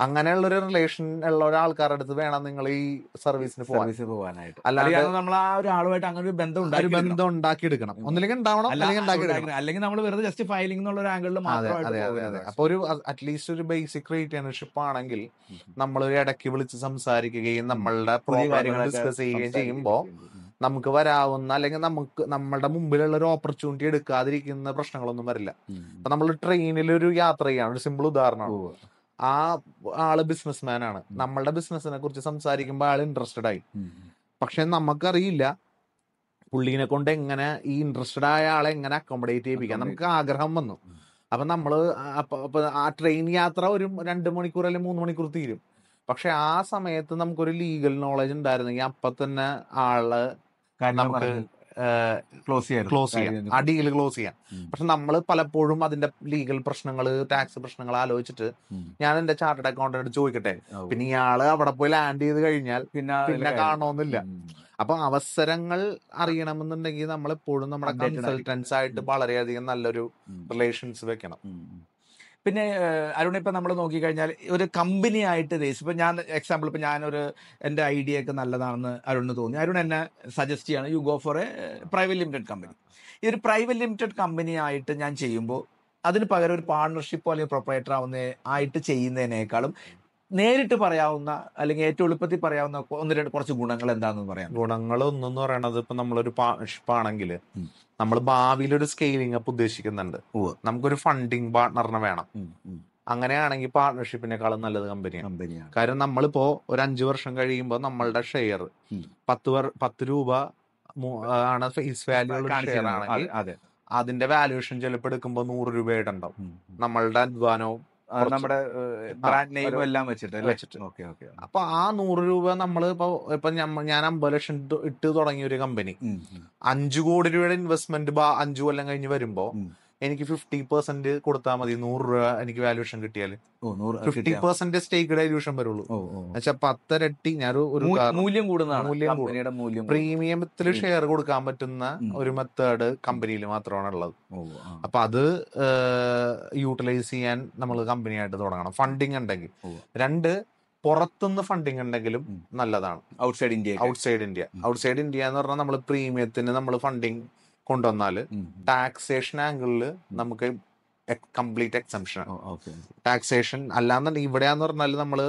അങ്ങനെയുള്ളൊരു റിലേഷൻ ഉള്ള ഒരാൾക്കാരുടെ അടുത്ത് വേണം നിങ്ങൾ ഈ സർവീസിന് സർവീസ് പോകാനായിട്ട് അല്ലാതെ നമ്മൾ ആ ഒരാളുമായിട്ട് അങ്ങനെ ഒരു ബന്ധം ബന്ധം ഉണ്ടാക്കി എടുക്കണം ഒന്നില്ലെങ്കിൽ ഉണ്ടാവണം അല്ലെങ്കിൽ ഉണ്ടാക്കി അല്ലെങ്കിൽ നമ്മൾ വെറുതെ ജസ്റ്റ് ഫയലിംഗ് എന്നുള്ള ഒരു ആംഗിളിൽ മാത്രം അപ്പൊ ഒരു അറ്റ്ലീസ്റ്റ് ഒരു ബേസിക് റിലേഷൻഷിപ്പ് ആണെങ്കിൽ നമ്മൾ ഒരു ഇടയ്ക്ക് വിളിച്ച് സംസാരിക്കുകയും നമ്മളുടെ കാര്യങ്ങൾ ഡിസ്കസ് ചെയ്യുകയും ചെയ്യുമ്പോൾ നമുക്ക് വരാവുന്ന അല്ലെങ്കിൽ നമുക്ക് നമ്മുടെ മുമ്പിലുള്ള ഒരു ഓപ്പർച്യൂണിറ്റി എടുക്കാതിരിക്കുന്ന പ്രശ്നങ്ങളൊന്നും വരില്ല അപ്പൊ നമ്മൾ ട്രെയിനിൽ ഒരു യാത്ര ചെയ്യാണ് ഒരു സിമ്പിൾ ഉദാഹരണമാണ് ആ ആള് ബിസിനസ്മാൻ ആണ് നമ്മളുടെ ബിസിനസ്സിനെ കുറിച്ച് സംസാരിക്കുമ്പോൾ ആൾ ഇൻട്രസ്റ്റഡ് ആയി പക്ഷെ നമുക്കറിയില്ല പുള്ളീനെ കൊണ്ട് എങ്ങനെ ഈ ഇൻട്രസ്റ്റഡ് ആയ ആളെ എങ്ങനെ അക്കോമഡേറ്റ് ചെയ്യിപ്പിക്കാം നമുക്ക് ആഗ്രഹം വന്നു അപ്പൊ നമ്മള് അപ്പൊ ആ ട്രെയിൻ യാത്ര ഒരു രണ്ട് മണിക്കൂർ അല്ലെങ്കിൽ മൂന്ന് മണിക്കൂർ തീരും പക്ഷെ ആ സമയത്ത് നമുക്കൊരു ലീഗൽ നോളജ് ഉണ്ടായിരുന്നെങ്കിൽ അപ്പൊ തന്നെ ആള് നമുക്ക് ക്ലോസ് ചെയ്യാം ക്ലോസ് ചെയ്യാം ആ ഡീൽ ക്ലോസ് ചെയ്യാം പക്ഷെ നമ്മൾ പലപ്പോഴും അതിന്റെ ലീഗൽ പ്രശ്നങ്ങൾ ടാക്സ് പ്രശ്നങ്ങൾ ആലോചിച്ചിട്ട് ഞാൻ എന്റെ ചാർട്ടേഡ് അക്കൗണ്ടന്റ് ചോദിക്കട്ടെ പിന്നെ ഇയാള് അവിടെ പോയി ലാൻഡ് ചെയ്ത് കഴിഞ്ഞാൽ പിന്നെ പിന്നെ കാണണമെന്നില്ല അപ്പൊ അവസരങ്ങൾ അറിയണമെന്നുണ്ടെങ്കിൽ നമ്മൾ എപ്പോഴും നമ്മുടെ കൺസൾട്ടൻസ് ആയിട്ട് വളരെയധികം നല്ലൊരു റിലേഷൻസ് വെക്കണം പിന്നെ അരുൺ ഇപ്പം നമ്മൾ നോക്കിക്കഴിഞ്ഞാൽ ഒരു കമ്പനി ആയിട്ട് ദേശം ഇപ്പം ഞാൻ എക്സാമ്പിൾ ഇപ്പം ഞാനൊരു എൻ്റെ ഐഡിയ ഒക്കെ നല്ലതാണെന്ന് അരുണിന് തോന്നി അരുൺ എന്നെ സജസ്റ്റ് ചെയ്യാണ് you go for a private limited company ഈ ഒരു പ്രൈവറ്റ് ലിമിറ്റഡ് കമ്പനി ആയിട്ട് ഞാൻ ചെയ്യുമ്പോൾ അതിന് പകരം ഒരു പാർട്ണർഷിപ്പോ അല്ലെങ്കിൽ പ്രൊപ്പറേറ്റർ ആവുന്ന ആയിട്ട് ചെയ്യുന്നതിനേക്കാളും നേരിട്ട് പറയാവുന്ന അല്ലെങ്കിൽ ഏറ്റവും എളുപ്പത്തിൽ പറയാവുന്ന ഒന്ന് രണ്ട് കുറച്ച് ഗുണങ്ങൾ എന്താണെന്ന് പറയാം ഗുണങ്ങൾ ഒന്നെന്ന് പറയണത് ഇപ്പൊ നമ്മളൊരു പാർട്ണർഷിപ്പ് ആണെങ്കിൽ നമ്മൾ ഭാവിയിൽ ഒരു സ്കെയിലിംഗ് അപ്പ് ഉദ്ദേശിക്കുന്നുണ്ട് നമുക്കൊരു ഫണ്ടിങ് പാർട്ട്ണറിനെ വേണം അങ്ങനെയാണെങ്കിൽ പാർട്ട്ണർഷിപ്പിനേക്കാളും നല്ലത് കമ്പനിയാണ് കാരണം നമ്മളിപ്പോ ഒരു അഞ്ചു വർഷം കഴിയുമ്പോൾ നമ്മളുടെ ഷെയർ പത്ത് പത്ത് രൂപ ആണ് ഫേസ് വാല്യൂ ഷെയർ ആണെങ്കിൽ അതിന്റെ വാല്യൂഷൻ ചിലപ്പോൾ എടുക്കുമ്പോൾ നൂറ് രൂപയായിട്ടുണ്ടാവും നമ്മളുടെ അധ്വാനവും നമ്മുടെ ബ്രാൻഡ് നെയിമും എല്ലാം വെച്ചിട്ട് വെച്ചിട്ട് അപ്പൊ ആ നൂറ് രൂപ നമ്മൾ ഇപ്പൊ ഇപ്പൊ ഞാൻ അമ്പത് ലക്ഷം ഇട്ട് തുടങ്ങിയ ഒരു കമ്പനി അഞ്ചു കോടി രൂപയുടെ ഇൻവെസ്റ്റ്മെന്റ് അഞ്ചു കൊല്ലം കഴിഞ്ഞ് വരുമ്പോ എനിക്ക് ഫിഫ്റ്റി പെർസെന്റ് കൊടുത്താൽ മതി നൂറ് രൂപ എനിക്ക് വാല്യൂഷൻ കിട്ടിയാൽ ഫിഫ്റ്റി പെർസെന്റ് സ്റ്റേക്ക് ഡൈല്യൂഷൻ വരുള്ളൂ എന്നുവെച്ചാൽ പത്തരട്ടി ഞാൻ ഒരു മൂല്യം കൂടുന്നതാണ് മൂല്യം പ്രീമിയത്തിൽ ഷെയർ കൊടുക്കാൻ പറ്റുന്ന ഒരു മെത്തേഡ് കമ്പനിയിൽ മാത്രമാണ് ഉള്ളത് അപ്പൊ അത് യൂട്ടിലൈസ് ചെയ്യാൻ നമ്മൾ കമ്പനിയായിട്ട് തുടങ്ങണം ഫണ്ടിങ് ഉണ്ടെങ്കിൽ രണ്ട് പുറത്തുനിന്ന് ഫണ്ടിങ് ഉണ്ടെങ്കിലും നല്ലതാണ് outside India outside India outside India എന്ന് പറഞ്ഞാൽ നമ്മൾ പ്രീമിയത്തിന് നമ്മൾ ഫണ്ടിങ് കൊണ്ടുവന്നാൽ ടാക്സേഷൻ ആംഗിളിൽ നമുക്ക് കംപ്ലീറ്റ് എക്സംഷൻ ടാക്സേഷൻ അല്ലാന്നുണ്ടെങ്കിൽ ഇവിടെയാന്ന് പറഞ്ഞാൽ നമ്മൾ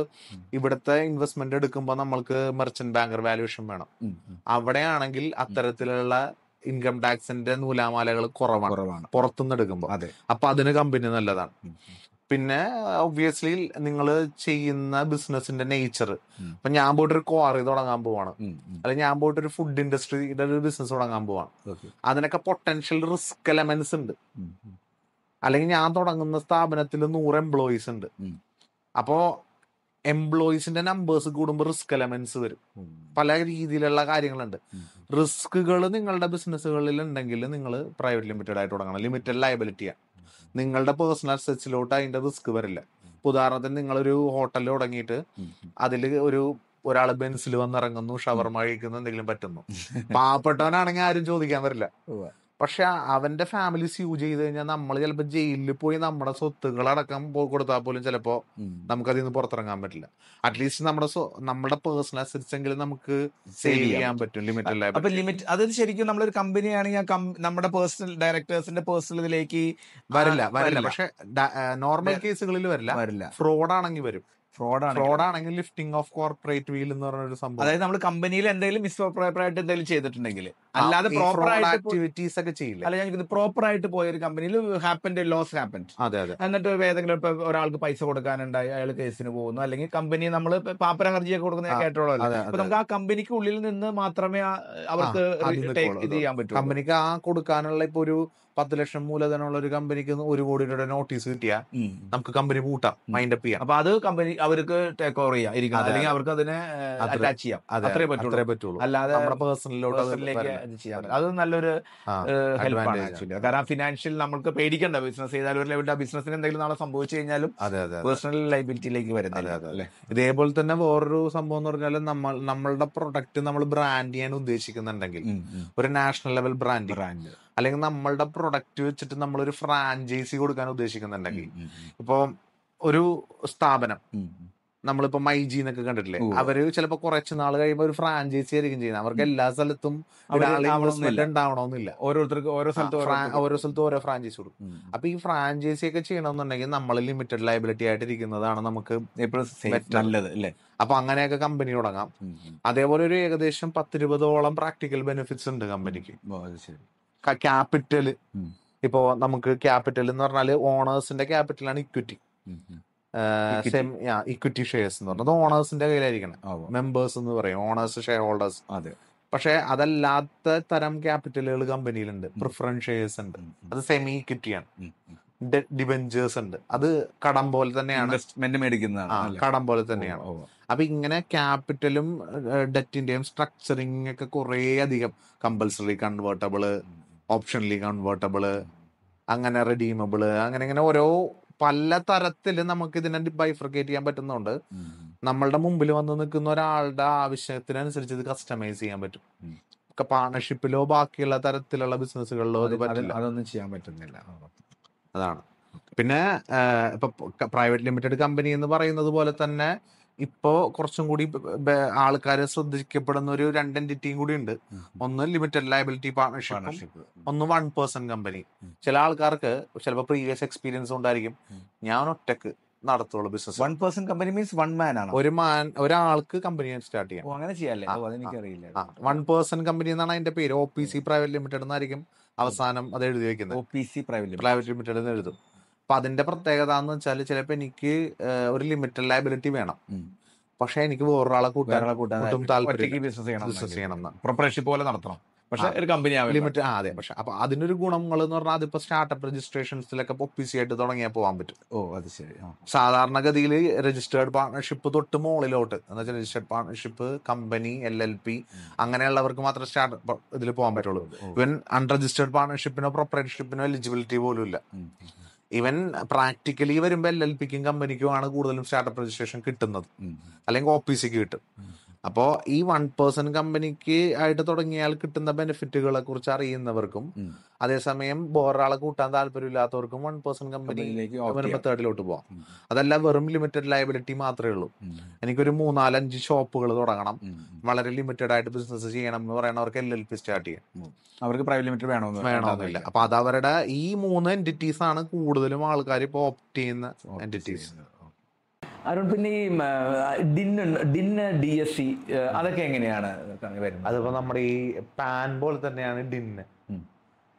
ഇവിടുത്തെ ഇൻവെസ്റ്റ്മെന്റ് എടുക്കുമ്പോൾ നമ്മൾക്ക് മെർച്ചന്റ് ബാങ്കർ വാല്യൂഷൻ വേണം അവിടെയാണെങ്കിൽ അത്തരത്തിലുള്ള ഇൻകം ടാക്സിന്റെ നൂലാമാലകൾ കുറവാണ് പുറത്തുനിന്ന് എടുക്കുമ്പോൾ അപ്പൊ അതിന് കമ്പനി നല്ലതാണ് പിന്നെ ഒബിയസ്ലി നിങ്ങൾ ചെയ്യുന്ന ബിസിനസിന്റെ നേച്ചർ ഇപ്പൊ ഞാൻ പോയിട്ട് ഒരു ക്വാറി തുടങ്ങാൻ പോവാണ് അല്ലെങ്കിൽ ഞാൻ പോയിട്ട് ഒരു ഫുഡ് ഇൻഡസ്ട്രിയുടെ ഒരു ബിസിനസ് തുടങ്ങാൻ പോവാണ് അതിനൊക്കെ പൊട്ടൻഷ്യൽ റിസ്ക് എലമെന്റ്സ് ഉണ്ട് അല്ലെങ്കിൽ ഞാൻ തുടങ്ങുന്ന സ്ഥാപനത്തിൽ നൂറ് എംപ്ലോയീസ് ഉണ്ട് അപ്പോൾ എംപ്ലോയീസിന്റെ നമ്പേഴ്സ് കൂടുമ്പോൾ റിസ്ക് എലമെന്റ്സ് വരും പല രീതിയിലുള്ള കാര്യങ്ങളുണ്ട് റിസ്കുകൾ നിങ്ങളുടെ ബിസിനസ്സുകളിൽ ഉണ്ടെങ്കിൽ നിങ്ങൾ പ്രൈവറ്റ് ലിമിറ്റഡ് ആയിട്ട് തുടങ്ങണം ലിമിറ്റഡ് ലയബിലിറ്റിയാണ് നിങ്ങളുടെ പേഴ്സണൽ അസറ്റ്സിലോട്ട് അതിന്റെ റിസ്ക് വരില്ല ഉദാഹരണത്തിന് ഉദാഹരണത്തിന് നിങ്ങളൊരു ഹോട്ടൽ തുടങ്ങിയിട്ട് അതിൽ ഒരു ഒരാൾ ബെൻസിൽ വന്നിറങ്ങുന്നു ഷവർമ കഴിക്കുന്നു എന്തെങ്കിലും പറ്റുന്നു പാവപ്പെട്ടവനാണെങ്കിൽ ആരും ചോദിക്കാൻ വരില്ല പക്ഷെ അവന്റെ ഫാമിലി യൂസ് ചെയ്ത് കഴിഞ്ഞാൽ നമ്മൾ ചിലപ്പോൾ ജയിലിൽ പോയി നമ്മുടെ സ്വത്തുകളടക്കം കൊടുത്താൽ പോലും ചിലപ്പോൾ നമുക്കതിൽ നിന്ന് പുറത്തിറങ്ങാൻ പറ്റില്ല അറ്റ്ലീസ്റ്റ് നമ്മുടെ നമ്മുടെ പേഴ്സണൽ അസറ്റ്സ് എങ്കിലും നമുക്ക് സേവ് ചെയ്യാൻ പറ്റും ലിമിറ്റ് അല്ല അപ്പൊ ലിമിറ്റ് അത് ശരിക്കും നമ്മളൊരു കമ്പനിയാണ് ഞാൻ നമ്മുടെ പേഴ്സണൽ ഡയറക്ടേഴ്സിന്റെ പേഴ്സണൽ ഇതിലേക്ക് വരില്ല വരില്ല പക്ഷെ നോർമൽ കേസുകളിൽ വരില്ല വരില്ല ഫ്രോഡ് ആണെങ്കിൽ വരും ഫ്രോഡാണെങ്കിൽ ലിഫ്റ്റിംഗ് ഓഫ് കോർപ്പറേറ്റ് വീൽ എന്ന് പറഞ്ഞ ഒരു സംഭവം അതായത് നമ്മൾ കമ്പനിയിൽ എന്തെങ്കിലും മിസ് ആയിട്ട് എന്തെങ്കിലും ചെയ്തിട്ടുണ്ടെങ്കിൽ അല്ലാതെ പ്രോപ്പർ ആയിട്ട് ആക്ടിവിറ്റീസ് ഒക്കെ ചെയ്യില്ല അല്ല ഞാൻ പ്രോപ്പർ ആയിട്ട് പോയ ഒരു കമ്പനിയിൽ ഹാപ്പൻഡ് ലോസ് ഹാപ്പൻഡ് അതെ അതെ എന്നിട്ട് ഏതെങ്കിലും ഇപ്പൊ ഒരാൾക്ക് പൈസ കൊടുക്കാനുണ്ടായി അയാൾ കേസിന് പോകുന്നു അല്ലെങ്കിൽ കമ്പനി നമ്മൾ പാപ്പരഹർജിയൊക്കെ കൊടുക്കുന്ന കേട്ടോളൂ അപ്പൊ നമുക്ക് ആ കമ്പനിക്ക് ഉള്ളിൽ നിന്ന് മാത്രമേ അവർക്ക് ഇത് ചെയ്യാൻ പറ്റൂ കമ്പനിക്ക് ആ കൊടുക്കാനുള്ള ഇപ്പൊ ഒരു പത്ത് ലക്ഷം മൂലധനമുള്ള ഒരു കമ്പനിക്ക് ഒരു കോടി രൂപയുടെ നോട്ടീസ് കിട്ടിയാൽ നമുക്ക് കമ്പനി പൂട്ടാം മൈൻഡ് അപ്പ് ചെയ്യാം അപ്പൊ അത് കമ്പനി അവർക്ക് ടേക്ക് ഓവർ ചെയ്യാം ഇരിക്കുന്നത് അല്ലെങ്കിൽ അവർക്ക് അതിനെ അറ്റാച്ച് ചെയ്യാം അത്രേ പറ്റുള്ളൂ അല്ലാതെ നമ്മുടെ പേഴ്സണലിലോട്ട് അത് നല്ലൊരു ഹെൽപ്പാണ് കാരണം ഫിനാൻഷ്യൽ നമുക്ക് പേടിക്കണ്ട ബിസിനസ് ചെയ്താലും ഒരു ലെവലിന്റെ ആ ബിസിനസ്സിന് എന്തെങ്കിലും നാളെ സംഭവിച്ചു കഴിഞ്ഞാലും പേഴ്സണൽ ലൈബിലിറ്റിയിലേക്ക് വരുന്നത് ഇതേപോലെ തന്നെ വേറൊരു സംഭവം എന്ന് പറഞ്ഞാൽ നമ്മൾ നമ്മളുടെ പ്രൊഡക്റ്റ് നമ്മൾ ബ്രാൻഡ് ചെയ്യാൻ ഉദ്ദേശിക്കുന്നുണ്ടെങ്കിൽ ഒരു നാഷണൽ ലെവൽ ബ്രാൻഡ് ബ്രാൻഡ് അല്ലെങ്കിൽ നമ്മളുടെ പ്രൊഡക്റ്റ് വെച്ചിട്ട് നമ്മളൊരു ഫ്രാഞ്ചൈസി കൊടുക്കാൻ ഉദ്ദേശിക്കുന്നുണ്ടെങ്കിൽ ഇപ്പൊ ഒരു സ്ഥാപനം നമ്മളിപ്പോ മൈജി എന്നൊക്കെ കണ്ടിട്ടില്ലേ അവര് ചിലപ്പോ കുറച്ച് നാൾ കഴിയുമ്പോൾ ഒരു ഫ്രാഞ്ചൈസി ആയിരിക്കും ചെയ്യുന്നത് അവർക്ക് എല്ലാ സ്ഥലത്തും ഉണ്ടാവണമെന്നില്ല ഓരോരുത്തർക്ക് ഓരോ സ്ഥലത്ത് ഓരോ സ്ഥലത്തും ഓരോ ഫ്രാഞ്ചൈസ് കൊടുക്കും അപ്പൊ ഈ ഫ്രാഞ്ചൈസി ഒക്കെ ചെയ്യണമെന്നുണ്ടെങ്കിൽ നമ്മൾ ലിമിറ്റഡ് ലയബിലിറ്റി ആയിട്ട് ഇരിക്കുന്നതാണ് നമുക്ക് നല്ലത് അപ്പൊ അങ്ങനെയൊക്കെ കമ്പനി തുടങ്ങാം അതേപോലെ ഒരു ഏകദേശം പത്തിരുപതോളം പ്രാക്ടിക്കൽ ബെനിഫിറ്റ്സ് ഉണ്ട് കമ്പനിക്ക് ക്യാപിറ്റൽ ഇപ്പോ നമുക്ക് ക്യാപിറ്റൽ എന്ന് പറഞ്ഞാൽ ഓണേഴ്സിന്റെ ക്യാപിറ്റലാണ് ഇക്വിറ്റി സെമി ഇക്വിറ്റി ഷെയർസ് എന്ന് പറഞ്ഞത് ഓണേഴ്സിന്റെ കയ്യിലായിരിക്കണം മെമ്പേഴ്സ് എന്ന് പറയും ഓണേഴ്സ് ഷെയർ ഹോൾഡേഴ്സ് അതെ പക്ഷെ അതല്ലാത്ത തരം ക്യാപിറ്റലുകൾ കമ്പനിയിലുണ്ട് പ്രിഫറൻസ് ഷെയർസ് ഉണ്ട് അത് സെമി ആണ് ഡിബഞ്ചേഴ്സ് ഉണ്ട് അത് കടം പോലെ തന്നെയാണ് ഇൻവെസ്റ്റ്മെന്റ് മേടിക്കുന്നതാണ് കടം പോലെ തന്നെയാണ് അപ്പൊ ഇങ്ങനെ ക്യാപിറ്റലും ഡെറ്റിന്റെയും സ്ട്രക്ചറിങ് ഒക്കെ കുറേ അധികം കമ്പൽസറി കൺവേർട്ടബിള് ഓപ്ഷണലി കൺവേർട്ടബിള് അങ്ങനെ റെഡീമബിള് അങ്ങനെ ഇങ്ങനെ ഓരോ പല തരത്തിൽ നമുക്ക് ഇതിനെ ബൈഫ്രിക്കേറ്റ് ചെയ്യാൻ പറ്റുന്നതുകൊണ്ട് നമ്മളുടെ മുമ്പിൽ വന്ന് നിൽക്കുന്ന ഒരാളുടെ ആവശ്യത്തിനനുസരിച്ച് ഇത് കസ്റ്റമൈസ് ചെയ്യാൻ പറ്റും പാർട്ണർഷിപ്പിലോ ബാക്കിയുള്ള തരത്തിലുള്ള ബിസിനസ്സുകളിലോ അതൊന്നും ചെയ്യാൻ പറ്റുന്നില്ല അതാണ് പിന്നെ ഇപ്പൊ പ്രൈവറ്റ് ലിമിറ്റഡ് കമ്പനി എന്ന് പറയുന്നത് പോലെ തന്നെ ഇപ്പോ കുറച്ചും കൂടി ആൾക്കാരെ ശ്രദ്ധിക്കപ്പെടുന്ന ഒരു രണ്ട് എൻറ്റിറ്റിയും കൂടി ഉണ്ട് ഒന്ന് ലിമിറ്റഡ് ലയബിലിറ്റി പാർട്ണർഷിപ്പ് ഒന്ന് വൺ പേഴ്സൺ കമ്പനി ചില ആൾക്കാർക്ക് ചിലപ്പോൾ പ്രീവിയസ് എക്സ്പീരിയൻസ് ഉണ്ടായിരിക്കും ഞാൻ ഒറ്റക്ക് നടത്തുള്ളൂ business one person company means one man ആണ് ഒരു മാൻ ഒരാൾക്ക് കമ്പനി സ്റ്റാർട്ട് ചെയ്യാം അങ്ങനെ ചെയ്യാല്ലേ അതെനിക്കറിയില്ല വൺ പേഴ്സൺ കമ്പനി എന്നാണ് അതിന്റെ പേര് O P C private limited എന്നായിരിക്കും അവസാനം അത് എഴുതി വെക്കുന്നത് O P C private private limited എന്ന് എഴുതും അപ്പം അതിൻ്റെ പ്രത്യേകത എന്ന് വെച്ചാൽ ചിലപ്പോൾ എനിക്ക് ഒരു ലിമിറ്റഡ് ലയബിലിറ്റി വേണം പക്ഷേ എനിക്ക് വേറൊരാളെ കൂട്ടാനുള്ള കൂട്ടാൻ താല്പര്യം ബിസിനസ് ചെയ്യണം പോലെ പക്ഷേ ഒരു കമ്പനി ലിമിറ്റ് ആ അതെ പക്ഷെ അപ്പൊ അതിനൊരു ഗുണങ്ങൾ എന്ന് പറഞ്ഞാൽ അതിപ്പോ സ്റ്റാർട്ടപ്പ് രജിസ്ട്രേഷൻസിലൊക്കെ ഒപ്പിസി ആയിട്ട് തുടങ്ങിയാൽ പോകാൻ പറ്റും ഓ അത് ശരി സാധാരണഗതിയിൽ രജിസ്റ്റേർഡ് പാർട്ണർഷിപ്പ് തൊട്ട് മുകളിലോട്ട് എന്ന് വെച്ചാൽ registered partnership company L L P അങ്ങനെയുള്ളവർക്ക് മാത്രമേ സ്റ്റാർട്ടപ്പ് ഇതിൽ പോകാൻ പറ്റുള്ളൂ ഇവൻ അൺരജിസ്റ്റേർഡ് പാർട്ണർഷിപ്പിനോ പ്രൊപ്പറേറ്റർഷിപ്പിനോ എലിജിബിലിറ്റി പോലും ഇല്ല ഇവൻ പ്രാക്ടിക്കലി വരുമ്പോൾ എൽ എൽ പിക്കും കമ്പനിക്കുമാണ് കൂടുതലും സ്റ്റാർട്ടപ്പ് രജിസ്ട്രേഷൻ കിട്ടുന്നത് അല്ലെങ്കിൽ ഓഫീസിക്ക് കിട്ടും അപ്പോ ഈ വൺ പേഴ്സൺ കമ്പനിക്ക് ആയിട്ട് തുടങ്ങിയാൽ കിട്ടുന്ന ബെനിഫിറ്റുകളെ കുറിച്ച് അറിയുന്നവർക്കും അതേസമയം വേറൊരാളെ കൂട്ടാൻ താല്പര്യമില്ലാത്തവർക്കും വൺ പേഴ്സൺ കമ്പനിയിലേക്ക് മെത്തേഡിലോട്ട് പോവാം അതല്ല വെറും ലിമിറ്റഡ് ലയബിലിറ്റി മാത്രമേ ഉള്ളൂ എനിക്കൊരു മൂന്നാലഞ്ച് ഷോപ്പുകൾ തുടങ്ങണം വളരെ ലിമിറ്റഡ് ആയിട്ട് ബിസിനസ് ചെയ്യണം എന്ന് പറയുന്നവർക്ക് എൽ എൽ പി സ്റ്റാർട്ട് ചെയ്യാം അവർക്ക് പ്രൈവറ്റ് ലിമിറ്റഡ് വേണമെന്ന് വേണമെന്നില്ല അപ്പൊ അത് അവരുടെ ഈ മൂന്ന് എൻറ്റിറ്റീസ് ആണ് കൂടുതലും ആൾക്കാർ ഇപ്പൊ ഓപ്റ്റ് ചെയ്യുന്ന എൻറ്റിറ്റീസ് അരുൺ പിന്നെ ഈ DIN DIN D S C അതൊക്കെ എങ്ങനെയാണ് വരുന്നത് അതിപ്പോ നമ്മുടെ ഈ പാൻ പോലെ തന്നെയാണ് ഡിന്ന്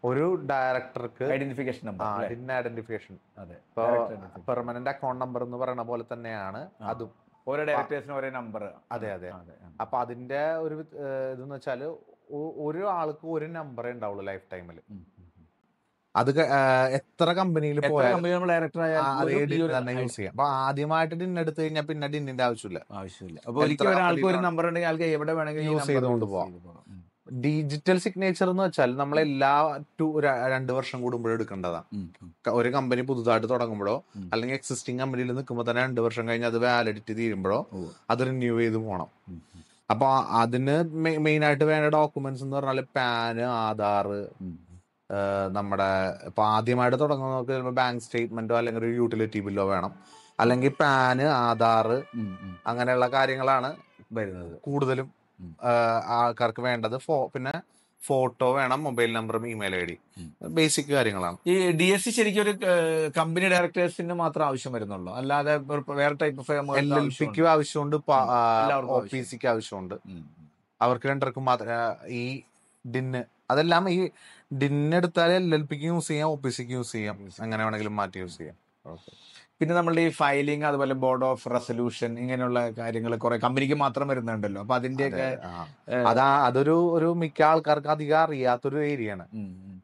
ഒരു ഡയറക്ടർക്ക് ഐഡന്റിഫിക്കേഷൻ നമ്പർ ഡിൻ ഐഡന്റിഫിക്കേഷൻ അതെ പെർമനന്റ് അക്കൗണ്ട് നമ്പർ എന്ന് പറയുന്ന പോലെ തന്നെയാണ് അതും ഓരോ ഡയറക്ടേഴ്സിന് ഒരേ നമ്പർ അതെ അതെ അപ്പൊ അതിന്റെ ഒരു ഇതെന്ന് വെച്ചാല് ഒരു ആൾക്ക് ഒരു നമ്പറേ ഉണ്ടാവുള്ളൂ ലൈഫ് ടൈമിൽ അത് എത്ര കമ്പനിയിൽ പോയാലും യൂസ് ചെയ്യാം അപ്പൊ ആദ്യമായിട്ട് ഡിൻ എടുത്തു കഴിഞ്ഞാൽ പിന്നെ ഡിന്നിന്റെ ആവശ്യമില്ല ആവശ്യമില്ല ഒരു നമ്പർ ഉണ്ടെങ്കിൽ ആൾക്ക് എവിടെ വേണമെങ്കിലും യൂസ് ചെയ്തുകൊണ്ട് പോവാം ഡിജിറ്റൽ സിഗ്നേച്ചർ എന്ന് വെച്ചാൽ നമ്മൾ എല്ലാ ടു രണ്ട് വർഷം കൂടുമ്പോഴും എടുക്കേണ്ടതാണ് ഒരു കമ്പനി പുതുതായിട്ട് തുടങ്ങുമ്പോഴോ അല്ലെങ്കിൽ എക്സിസ്റ്റിംഗ് കമ്പനിയിൽ നിൽക്കുമ്പോൾ തന്നെ രണ്ട് വർഷം കഴിഞ്ഞ് അത് വാലിഡിറ്റി തീരുമ്പോഴോ അത് റിന്യൂ ചെയ്ത് പോകണം അപ്പൊ അതിന് മെയിൻ ആയിട്ട് വേണ്ട ഡോക്യുമെന്റ്സ് എന്ന് പറഞ്ഞാൽ പാന് ആധാർ നമ്മുടെ ഇപ്പൊ ആദ്യമായിട്ട് തുടങ്ങുന്നവർക്ക് ചിലപ്പോൾ ബാങ്ക് സ്റ്റേറ്റ്മെന്റോ അല്ലെങ്കിൽ ഒരു യൂട്ടിലിറ്റി ബില്ലോ വേണം അല്ലെങ്കിൽ പാന് ആധാറ് അങ്ങനെയുള്ള കാര്യങ്ങളാണ് വരുന്നത് കൂടുതലും ആൾക്കാർക്ക് വേണ്ടത് ഫോ പിന്നെ ഫോട്ടോ വേണം മൊബൈൽ നമ്പറും ഇമെയിൽ ഐ ഡി ബേസിക് കാര്യങ്ങളാണ് ഈ ഡി എസ് സി ശരിക്കും ഒരു കമ്പനി ഡയറക്ടേഴ്സിന് മാത്രം ആവശ്യം വരുന്നുള്ളൂ അല്ലാതെ വേറെ ടൈപ്പ് ഓഫ് എൽ എൽ പിക്ക് ആവശ്യമുണ്ട് ഒ പി സിക്ക് ആവശ്യമുണ്ട് അവർക്ക് രണ്ടർക്കും മാത്രം ഈ ഡിന്ന് അതെല്ലാം ഈ ഡിന്നെടുത്താലേ എൽ എൽ പിക്ക് യൂസ് ചെയ്യാം ഒ പി സിക്ക് യൂസ് ചെയ്യാം അങ്ങനെ വേണമെങ്കിലും മാറ്റി യൂസ് ചെയ്യാം പിന്നെ നമ്മളുടെ ഈ ഫയലിംഗ് അതുപോലെ ബോർഡ് ഓഫ് റെസൊല്യൂഷൻ ഇങ്ങനെയുള്ള കാര്യങ്ങൾ കുറെ കമ്പനിക്ക് മാത്രം വരുന്നുണ്ടല്ലോ അപ്പൊ അതിന്റെയൊക്കെ അതാ അതൊരു ഒരു മിക്ക ആൾക്കാർക്ക് അധികം അറിയാത്തൊരു ഏരിയ ആണ്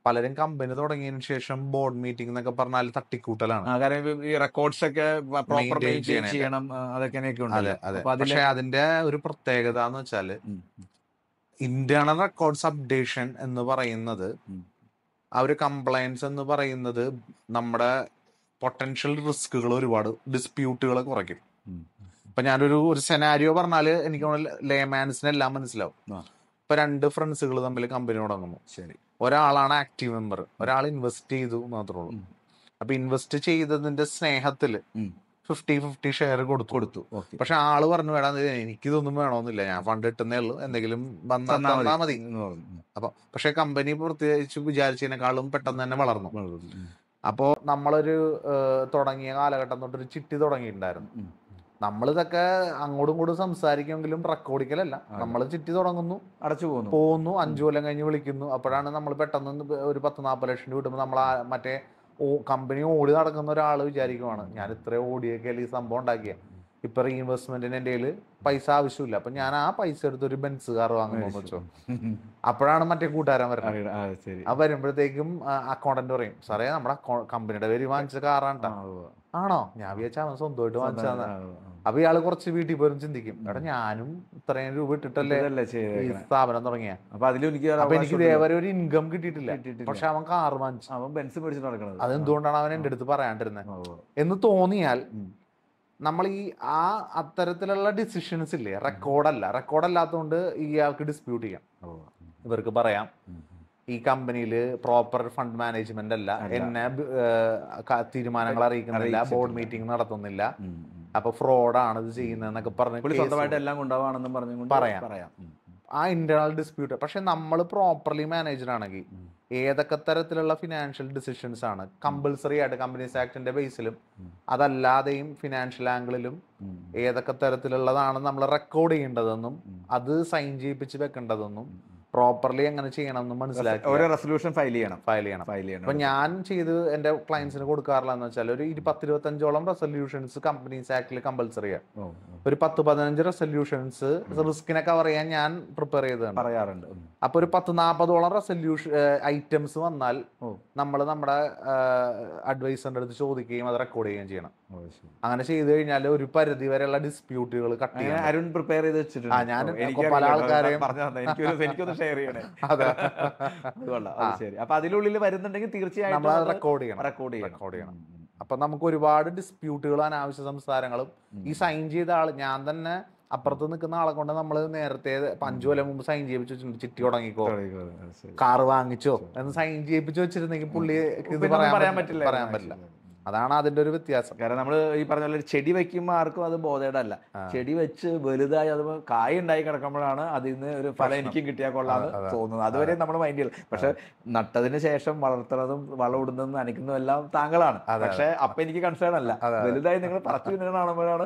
പലരും കമ്പനി തുടങ്ങിയതിനു ശേഷം ബോർഡ് മീറ്റിംഗ് എന്നൊക്കെ പറഞ്ഞാൽ തട്ടിക്കൂട്ടലാണ് കാരണം ഈ റെക്കോർഡ്സ് ഒക്കെ പ്രോപ്പർ ചെയ്യണം അതൊക്കെ പക്ഷെ അതിന്റെ ഒരു പ്രത്യേകത എന്ന് വെച്ചാല് ഇന്റേണൽ റെക്കോർഡ്സ് അപ്ഡേഷൻ എന്ന് പറയുന്നത് ആ ഒരു കംപ്ലയൻസ് എന്ന് പറയുന്നത് നമ്മുടെ പൊട്ടൻഷ്യൽ റിസ്കുകൾ ഒരുപാട് ഡിസ്പ്യൂട്ടുകൾ കുറയ്ക്കും ഇപ്പൊ ഞാനൊരു ഒരു സെനാരിയോ പറഞ്ഞാല് എനിക്ക് ലേമാൻസിന് എല്ലാം മനസ്സിലാവും ഇപ്പൊ രണ്ട് ഫ്രണ്ട്സുകൾ തമ്മിൽ കമ്പനി തുടങ്ങുന്നു ശരി ഒരാളാണ് ആക്റ്റീവ് മെമ്പർ ഒരാൾ ഇൻവെസ്റ്റ് ചെയ്തു മാത്രമേ ഉള്ളൂ അപ്പൊ ഇൻവെസ്റ്റ് ചെയ്തതിന്റെ സ്നേഹത്തിൽ ഫിഫ്റ്റി ഫിഫ്റ്റി ഷെയർ കൊടുത്തു കൊടുത്തു പക്ഷെ ആള് പറഞ്ഞു വേണം എനിക്കിതൊന്നും വേണമെന്നില്ല ഞാൻ ഫണ്ട് കിട്ടുന്നേ ഉള്ളൂ എന്തെങ്കിലും വന്നാൽ മതി അപ്പൊ പക്ഷെ കമ്പനി പ്രത്യേകിച്ച് വിചാരിച്ചതിനേക്കാളും പെട്ടെന്ന് തന്നെ വളർന്നു അപ്പോൾ നമ്മളൊരു തുടങ്ങിയ കാലഘട്ടം തൊട്ടൊരു ചിട്ടി തുടങ്ങിയിട്ടുണ്ടായിരുന്നു നമ്മളിതൊക്കെ അങ്ങോട്ടും ഇങ്ങോട്ടും സംസാരിക്കുമെങ്കിലും റെക്കോർഡിക്കലല്ല നമ്മൾ ചിട്ടി തുടങ്ങുന്നു അടച്ചു പോകുന്നു പോകുന്നു അഞ്ചു കൊല്ലം കഴിഞ്ഞ് വിളിക്കുന്നു അപ്പോഴാണ് നമ്മൾ പെട്ടെന്ന് ഒരു പത്ത് നാൽപ്പത് ലക്ഷം രൂപ കിട്ടുമ്പോൾ നമ്മൾ മറ്റേ കമ്പനി ഓടി നടക്കുന്ന ഒരാൾ വിചാരിക്കുവാണ് ഞാൻ ഇത്രയും ഓടിയൊക്കെയല്ല ഈ സംഭവം ഉണ്ടാക്കിയ ഇപ്പൊ റീഇൻവെസ്റ്റ്മെന്റിന് എൻ്റെ പൈസ ആവശ്യമില്ല അപ്പൊ ഞാൻ ആ പൈസ എടുത്ത് ഒരു ബെൻസ് കാർ വാങ്ങുന്നു വെച്ചോ അപ്പോഴാണ് മറ്റേ കൂട്ടുകാരൻ വരുന്നത് ആ വരുമ്പോഴത്തേക്കും അക്കൗണ്ടന്റ് പറയും സാറേ നമ്മുടെ കമ്പനിയുടെ പേര് വാങ്ങിച്ച കാറാണ് ആണോ ഞാൻ വിചാരിച്ചാൽ അവൻ സ്വന്തമായിട്ട് വാങ്ങിച്ചാന്ന് അപ്പൊ ഇയാള് കുറച്ച് വീട്ടിൽ പോലും ചിന്തിക്കും എടാ ഞാനും ഇത്രയും രൂപ ഇട്ടിട്ടല്ലേ ഈ സ്ഥാപനം തുടങ്ങിയ അപ്പൊ എനിക്ക് ഇതേവരെ ഒരു ഇൻകം കിട്ടിയിട്ടില്ല പക്ഷെ അവൻ കാർ വാങ്ങിച്ചു അവൻ ബെൻസ് മേടിച്ചു നടക്കുന്നത് അതെന്തുകൊണ്ടാണ് അവൻ എന്റെ അടുത്ത് പറയാണ്ടിരുന്നത് എന്ന് തോന്നിയാൽ നമ്മൾ ഈ ആ അത്തരത്തിലുള്ള ഡിസിഷൻസ് ഇല്ലേ റെക്കോർഡല്ല അല്ലാത്തതുകൊണ്ട് ഇയാൾക്ക് ഡിസ്പ്യൂട്ട് ചെയ്യാം ഇവർക്ക് പറയാം ഈ കമ്പനിയിൽ പ്രോപ്പർ ഫണ്ട് മാനേജ്മെന്റ് അല്ല എന്നെ തീരുമാനങ്ങൾ അറിയിക്കുന്നില്ല ബോർഡ് മീറ്റിംഗ് നടത്തുന്നില്ല അപ്പൊ ഫ്രോഡാണ് ഇത് ചെയ്യുന്നതെന്നൊക്കെ പറഞ്ഞു സ്വന്തമായിട്ട് എല്ലാം കൊണ്ടുപോകണമെന്നും പറഞ്ഞു പറയാം പറയാം ആ ഇന്റേണൽ ഡിസ്പ്യൂട്ട് പക്ഷെ നമ്മൾ പ്രോപ്പർലി മാനേജഡ് ആണെങ്കിൽ ഏതൊക്കെ തരത്തിലുള്ള ഫിനാൻഷ്യൽ ഡിസിഷൻസ് ആണ് കമ്പൽസറി ആയിട്ട് കമ്പനീസ് ആക്ടിന്റെ ബേസിലും അതല്ലാതെയും ഫിനാൻഷ്യൽ ആംഗിളിലും ഏതൊക്കെ തരത്തിലുള്ളതാണ് നമ്മൾ റെക്കോർഡ് ചെയ്യേണ്ടതെന്നും അത് സൈൻ ചെയ്യിപ്പിച്ച് വെക്കേണ്ടതെന്നും പ്രോപ്പർലി എങ്ങനെ ചെയ്യണം എന്ന് മനസ്സിലാക്കി ഓരോ റെസൊല്യൂഷൻ ഫയൽ ചെയ്യണം ഫയൽ ചെയ്യണം ഫയൽ ചെയ്യണം അപ്പൊ ഞാൻ ചെയ്ത് എന്റെ ക്ലയൻസിന് കൊടുക്കാറില്ല എന്ന് വെച്ചാൽ ഒരു പത്ത് ഇരുപത്തഞ്ചോളം റെസൊല്യൂഷൻസ് കമ്പനീസ് ആക്ടിൽ ആണ് ഒരു പത്ത് പതിനഞ്ച് റെസൊല്യൂഷൻസ് റിസ്കിനെ കവർ ചെയ്യാൻ ഞാൻ പ്രിപ്പയർ ചെയ്തതാണ് പറയാറുണ്ട് അപ്പൊ ഒരു പത്ത് നാപ്പതോളം റെസൊല്യൂഷൻ ഐറ്റംസ് വന്നാൽ നമ്മൾ നമ്മുടെ അഡ്വൈസറിന്റെ അടുത്ത് ചോദിക്കുകയും അത് റെക്കോർഡ് ചെയ്യുകയും ചെയ്യണം അങ്ങനെ ചെയ്തു കഴിഞ്ഞാൽ ഒരു പരിധി വരെയുള്ള ഡിസ്പ്യൂട്ടുകൾ കട്ട് ചെയ്യാൻ അരുൺ പ്രിപ്പയർ ചെയ്ത് വെച്ചിട്ടുണ്ട് ഞാൻ പല ആൾക്കാരെയും ഷെയർ ചെയ്യണേ (laughs) അപ്പൊ അതിനുള്ളിൽ വരുന്നുണ്ടെങ്കിൽ തീർച്ചയായും നമ്മൾ റെക്കോർഡ് ചെയ്യണം റെക്കോർഡ് ചെയ്യണം റെക്കോർഡ് ചെയ്യണം അപ്പൊ നമുക്ക് ഒരുപാട് ഡിസ്പ്യൂട്ടുകൾ അനാവശ്യ സംസാരങ്ങളും ഈ സൈൻ ചെയ്ത ആൾ ഞാൻ തന്നെ അപ്പുറത്ത് നിൽക്കുന്ന ആളെ കൊണ്ട് നമ്മൾ നേരത്തെ അഞ്ചു കൊല്ലം മുമ്പ് സൈൻ ചെയ്യിപ്പിച്ചിട്ടുണ്ട് ചിട്ടി തുടങ്ങിക്കോ കാറ് വാങ്ങിച്ചോ എന്ന് സൈൻ ചെയ്യിപ്പിച്ചു വെച്ചിരുന്നെങ്കിൽ പുള്ളി പറയാൻ പറ്റില്ല പറയാൻ പറ്റില്ല അതാണ് അതിന്റെ ഒരു വ്യത്യാസം കാരണം നമ്മൾ ഈ പറഞ്ഞ പോലെ ചെടി വെക്കുമ്പോൾ ആർക്കും അത് ബോധേടല്ല ചെടി വെച്ച് വലുതായി അത് കായ ഉണ്ടായി കിടക്കുമ്പോഴാണ് അതിൽ നിന്ന് ഒരു ഫലം എനിക്ക് കിട്ടിയാൽ കൊള്ളാന്ന് തോന്നുന്നത് അതുവരെ നമ്മൾ മൈൻഡിൽ പക്ഷെ നട്ടതിന് ശേഷം വളർത്തുന്നതും ഇടുന്നതും നനയ്ക്കുന്നതും എല്ലാം താങ്കളാണ് പക്ഷെ അപ്പൊ എനിക്ക് കൺസേൺ അല്ല വലുതായി നിങ്ങൾ പറച്ചു പിന്നീട് കാണുമ്പോഴാണ്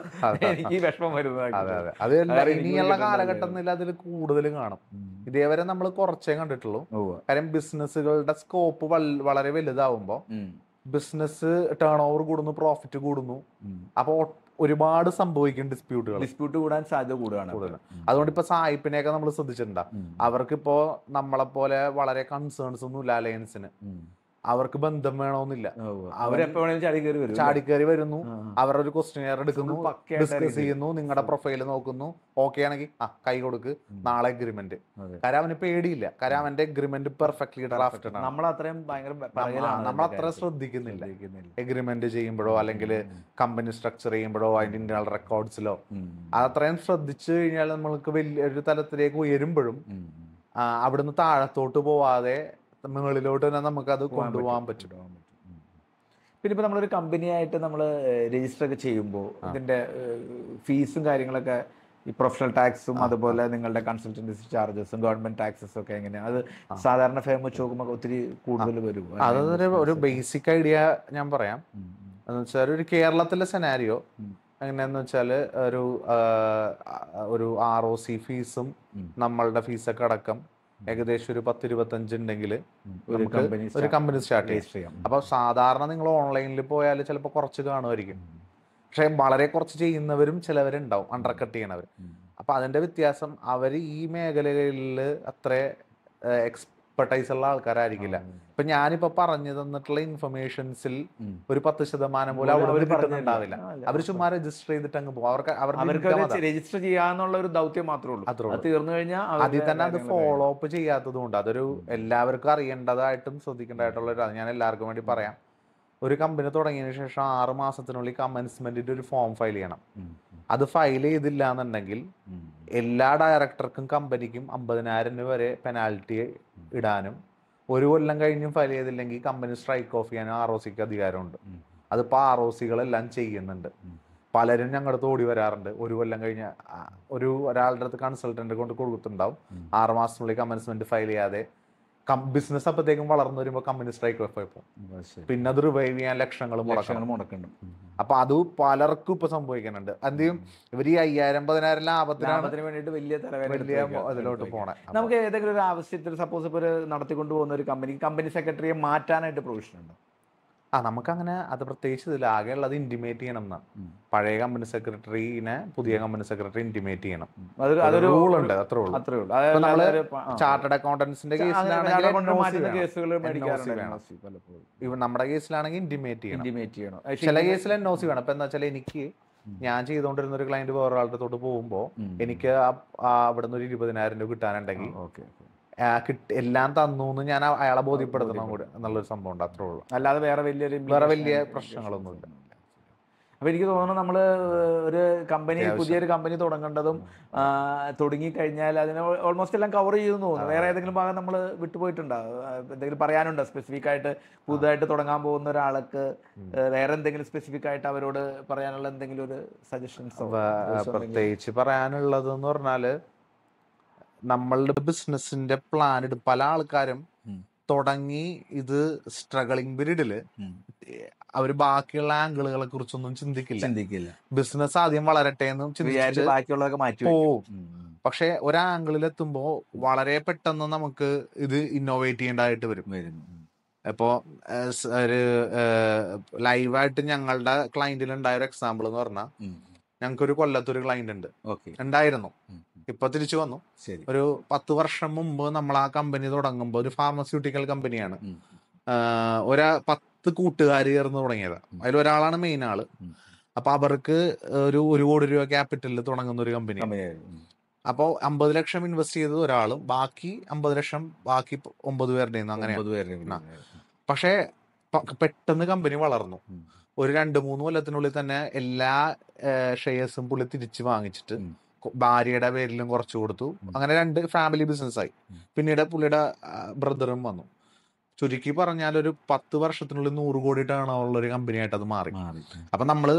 എനിക്ക് വിഷമം വരുന്നത് അത് ഇനിയുള്ള കാലഘട്ടത്തിൽ അതിൽ കൂടുതലും കാണും ഇതേവരെ നമ്മൾ കുറച്ചേ കണ്ടിട്ടുള്ളൂ കാര്യം ബിസിനസ്സുകളുടെ സ്കോപ്പ് വളരെ വലുതാവുമ്പോൾ ബിസിനസ് ടേൺ ഓവർ കൂടുന്നു പ്രോഫിറ്റ് കൂടുന്നു അപ്പൊ ഒരുപാട് സംഭവിക്കും ഡിസ്പ്യൂട്ടുകൾ ഡിസ്പ്യൂട്ട് കൂടാൻ സാധ്യത കൂടുതലാണ് അതുകൊണ്ട് ഇപ്പൊ സായിപ്പിനെയൊക്കെ നമ്മൾ ശ്രദ്ധിച്ചിട്ടുണ്ടാവും അവർക്കിപ്പോ നമ്മളെ പോലെ വളരെ കൺസേൺസ് ഒന്നും ഇല്ല അലയൻസിന് അവർക്ക് ബന്ധം വേണമെന്നില്ല അവരെപ്പോ ചാടി വരും ചാടി കയറി വരുന്നു അവരുടെ ഒരു ക്വസ്റ്റ്യനെയർ എടുക്കുന്നു ഡിസ്കസ് ചെയ്യുന്നു നിങ്ങളുടെ പ്രൊഫൈൽ നോക്കുന്നു ഓക്കെ ആണെങ്കിൽ ആ കൈ കൊടുക്ക് നാളെ എഗ്രിമെന്റ് കരാമന് പേടിയില്ല കരാമന്റെ അഗ്രിമെന്റ് എഗ്രിമെന്റ് പെർഫെക്റ്റ്ലി ഡ്രാഫ്റ്റഡ് ആണ് നമ്മളത്രയും അത്രയും നമ്മൾ അത്ര ശ്രദ്ധിക്കുന്നില്ല എഗ്രിമെന്റ് ചെയ്യുമ്പോഴോ അല്ലെങ്കിൽ കമ്പനി സ്ട്രക്ചർ ചെയ്യുമ്പോഴോ അതിന്റെ ഇന്റർണൽ റെക്കോർഡ്സിലോ അതത്രയും ശ്രദ്ധിച്ചു കഴിഞ്ഞാൽ നമ്മൾക്ക് വലിയ ഒരു തലത്തിലേക്ക് ഉയരുമ്പോഴും അവിടുന്ന് താഴത്തോട്ട് പോവാതെ മുകളിലോട്ട് തന്നെ നമുക്കത് കൊണ്ടുപോകാൻ പറ്റും പിന്നെ ഇപ്പൊ നമ്മളൊരു കമ്പനിയായിട്ട് നമ്മൾ രജിസ്റ്റർ ഒക്കെ ചെയ്യുമ്പോൾ ഇതിന്റെ ഫീസും കാര്യങ്ങളൊക്കെ ഈ പ്രൊഫഷണൽ ടാക്സും അതുപോലെ നിങ്ങളുടെ കൺസൾട്ടൻസി ചാർജസും ഗവൺമെന്റ് ടാക്സസും ഒക്കെ എങ്ങനെയാ അത് സാധാരണ ഫേം വെച്ച് നോക്കുമ്പോൾ ഒത്തിരി കൂടുതൽ വരും അതൊരു ഒരു ബേസിക് ഐഡിയ ഞാൻ പറയാം എന്ന് വെച്ചാൽ ഒരു കേരളത്തിലെ സെനാരിയോ എങ്ങനെയാന്ന് വെച്ചാൽ ഒരു ഒരു ആർ ഒ സി ഫീസും നമ്മളുടെ ഫീസൊക്കെ അടക്കം ഏകദേശം ഒരു പത്ത് ഉണ്ടെങ്കിൽ ഒരു കമ്പനി സ്റ്റാർട്ട് ചെയ്യാം അപ്പോൾ സാധാരണ നിങ്ങൾ ഓൺലൈനിൽ പോയാൽ ചിലപ്പോൾ കുറച്ച് കാണുമായിരിക്കും പക്ഷേ വളരെ കുറച്ച് ചെയ്യുന്നവരും ചിലവരുണ്ടാവും അണ്ടർ കട്ട് ചെയ്യണവർ അപ്പോൾ അതിന്റെ വ്യത്യാസം അവർ ഈ മേഖലകളിൽ അത്ര എക്സ് എക്സ്പെർട്ടൈസ് ഉള്ള ആൾക്കാരായിരിക്കില്ല ഇപ്പൊ ഞാനിപ്പോ പറഞ്ഞു തന്നിട്ടുള്ള ഇൻഫർമേഷൻസിൽ ഒരു പത്ത് ശതമാനം പോലും അവിടെ കിട്ടുന്നുണ്ടാവില്ല അവർ ചുമ്മാ രജിസ്റ്റർ ചെയ്തിട്ട് അങ്ങ് പോകും അവർക്ക് ഒരു ദൗത്യം മാത്രമേ ഉള്ളൂ അത് കഴിഞ്ഞാൽ അതിൽ തന്നെ അത് ഫോളോ അപ്പ് ചെയ്യാത്തത് കൊണ്ട് അതൊരു എല്ലാവർക്കും അറിയേണ്ടതായിട്ടും ശ്രദ്ധിക്കേണ്ടതായിട്ടുള്ള ഒരു ഞാൻ എല്ലാവർക്കും വേണ്ടി പറയാം ഒരു കമ്പനി തുടങ്ങിയതിനു ശേഷം ആറ് മാസത്തിനുള്ളിൽ കമൻസ്മെന്റിന്റെ ഒരു ഫോം ഫയൽ ചെയ്യണം അത് ഫയൽ ചെയ്തില്ല എന്നുണ്ടെങ്കിൽ എല്ലാ ഡയറക്ടർക്കും കമ്പനിക്കും അമ്പതിനായിരം രൂപ വരെ പെനാൽറ്റി ഇടാനും ഒരു കൊല്ലം കഴിഞ്ഞും ഫയൽ ചെയ്തില്ലെങ്കിൽ കമ്പനി സ്ട്രൈക്ക് ഓഫ് ചെയ്യാനും ആർ ഒ സിക്ക് അധികാരമുണ്ട് അതിപ്പോൾ ആർ ഒ സികളെല്ലാം ചെയ്യുന്നുണ്ട് പലരും ഞങ്ങളുടെ അടുത്ത് ഓടി വരാറുണ്ട് ഒരു കൊല്ലം കഴിഞ്ഞ ഒരു ഒരാളുടെ അടുത്ത് കൺസൾട്ടന്റ് കൊണ്ട് കൊടുത്തിട്ടുണ്ടാവും ആറുമാസത്തിനുള്ളിൽ കമൻസ്മെന്റ് ഫയൽ ചെയ്യാതെ ബിസിനസ് അപ്പത്തേക്കും വളർന്നു വരുമ്പോൾ കമ്പനി സ്ട്രൈക്ക് വെപ്പായിപ്പോ പിന്നെ അത് റിവൈവ് ചെയ്യാൻ മുടക്കങ്ങളും മുടക്കണം അപ്പൊ അത് പലർക്കും ഇപ്പൊ സംഭവിക്കുന്നുണ്ട് എന്തെയും ഇവർ ഈ അയ്യായിരം പതിനായിരം ലാഭത്തിന് വേണ്ടിയിട്ട് വലിയ വലിയ അതിലോട്ട് പോണേ നമുക്ക് ഏതെങ്കിലും ഒരു ആവശ്യത്തിൽ സപ്പോസ് ഇപ്പൊ ഒരു നടത്തിക്കൊണ്ടു പോകുന്ന ഒരു കമ്പനി കമ്പനി സെക്രട്ടറിയെ മാറ്റാനായിട്ട് പ്രൊവിഷൻ ഉണ്ടോ ആ നമുക്കങ്ങനെ അത് പ്രത്യേകിച്ച് ഇതിൽ ആകെയുള്ളത് ഇൻറ്റിമേറ്റ് ചെയ്യണം എന്നാണ് പഴയ കമ്പനി സെക്രട്ടറിനെ പുതിയ കമ്പനി സെക്രട്ടറി ഇൻറ്റിമേറ്റ് ചെയ്യണം അതൊരു അതൊരു റൂൾ ഉണ്ട് അത്രേ ഉള്ളൂ അത്രേ ഉള്ളൂ ചാർട്ടേഡ് അക്കൗണ്ടൻസിന്റെ നമ്മുടെ കേസിലാണെങ്കിൽ ഇൻറ്റിമേറ്റ് ചെയ്യണം ചെയ്യണം ചില കേസിൽ നോസി വേണം അപ്പൊ എന്താ വെച്ചാൽ എനിക്ക് ഞാൻ ചെയ്തുകൊണ്ടിരുന്ന ഒരു ക്ലയന്റ് വേറൊരാളുടെ തൊട്ട് പോകുമ്പോ എനിക്ക് നിന്ന് ഒരു ഇരുപതിനായിരം രൂപ കിട്ടാനുണ്ടെങ്കിൽ കിട്ടി എല്ലാം തന്നു എന്ന് ഞാൻ അയാളെ ബോധ്യപ്പെടുത്തണം കൂടെ എന്നുള്ളൊരു സംഭവം ഉണ്ട് അത്രേ ഉള്ളൂ അല്ലാതെ വേറെ വലിയൊരു വേറെ വലിയ പ്രശ്നങ്ങളൊന്നുമില്ല അപ്പോൾ എനിക്ക് തോന്നുന്നു നമ്മൾ ഒരു കമ്പനി പുതിയൊരു കമ്പനി തുടങ്ങേണ്ടതും തുടങ്ങിക്കഴിഞ്ഞാൽ അതിനെ ഓൾമോസ്റ്റ് എല്ലാം കവർ ചെയ്തെന്ന് തോന്നുന്നു വേറെ ഏതെങ്കിലും ഭാഗം നമ്മൾ വിട്ടുപോയിട്ടുണ്ടോ എന്തെങ്കിലും പറയാനുണ്ടോ സ്പെസിഫിക് ആയിട്ട് പുതുതായിട്ട് തുടങ്ങാൻ പോകുന്ന ഒരാൾക്ക് വേറെ എന്തെങ്കിലും സ്പെസിഫിക് ആയിട്ട് അവരോട് പറയാനുള്ള എന്തെങ്കിലും ഒരു സജഷൻസ് പ്രത്യേകിച്ച് പറയാനുള്ളത് എന്ന് പറഞ്ഞാൽ നമ്മളുടെ ബിസിനസിന്റെ പ്ലാൻ ഇടും പല ആൾക്കാരും തുടങ്ങി ഇത് സ്ട്രഗിളിംഗ് പീരീഡില് അവര് ബാക്കിയുള്ള ആംഗിളുകളെ കുറിച്ചൊന്നും ചിന്തിക്കില്ല ചിന്തിക്കില്ല ബിസിനസ് ആദ്യം വളരട്ടെ എന്നും ചിന്തിച്ചു ബാക്കിയുള്ളതൊക്കെ മാറ്റി പോവും പക്ഷെ ഒരാംഗിളിൽ എത്തുമ്പോ വളരെ പെട്ടെന്ന് നമുക്ക് ഇത് ഇന്നോവേറ്റ് ചെയ്യേണ്ടതായിട്ട് വരും ഇപ്പോ ഒരു ലൈവായിട്ട് ഞങ്ങളുടെ ക്ലയന്റിൽ ഉണ്ടായ ഒരു എക്സാമ്പിൾ എന്ന് പറഞ്ഞാൽ ഞങ്ങൾക്ക് ഒരു കൊല്ലത്തൊരു ക്ലയന്റ് ഉണ്ട് ഉണ്ടായിരുന്നു ഇപ്പൊ തിരിച്ചു വന്നു ശരി ഒരു പത്ത് വർഷം മുമ്പ് നമ്മൾ ആ കമ്പനി തുടങ്ങുമ്പോൾ ഒരു ഫാർമസ്യൂട്ടിക്കൽ കമ്പനിയാണ് ഒരാ പത്ത് കൂട്ടുകാർ ചേർന്ന് തുടങ്ങിയത് അതിൽ ഒരാളാണ് മെയിൻ ആള് അപ്പൊ അവർക്ക് ഒരു ഒരു കോടി രൂപ ക്യാപിറ്റലിൽ തുടങ്ങുന്ന ഒരു കമ്പനി അപ്പോൾ അമ്പത് ലക്ഷം ഇൻവെസ്റ്റ് ചെയ്തത് ഒരാളും ബാക്കി അമ്പത് ലക്ഷം ബാക്കി ഒമ്പത് പേരുടെ അങ്ങനെ പക്ഷേ പെട്ടെന്ന് കമ്പനി വളർന്നു ഒരു രണ്ട് മൂന്ന് കൊല്ലത്തിനുള്ളിൽ തന്നെ എല്ലാ ഷെയർസും പുള്ളി തിരിച്ചു വാങ്ങിച്ചിട്ട് ഭാര്യയുടെ പേരിലും കുറച്ച് കൊടുത്തു അങ്ങനെ രണ്ട് ഫാമിലി ബിസിനസ്സായി പിന്നീട് പുള്ളിയുടെ ബ്രദറും വന്നു ചുരുക്കി പറഞ്ഞാൽ ഒരു പത്ത് വർഷത്തിനുള്ളിൽ നൂറ് കോടി ടേണുള്ള ഒരു ആയിട്ട് അത് മാറി അപ്പൊ നമ്മൾ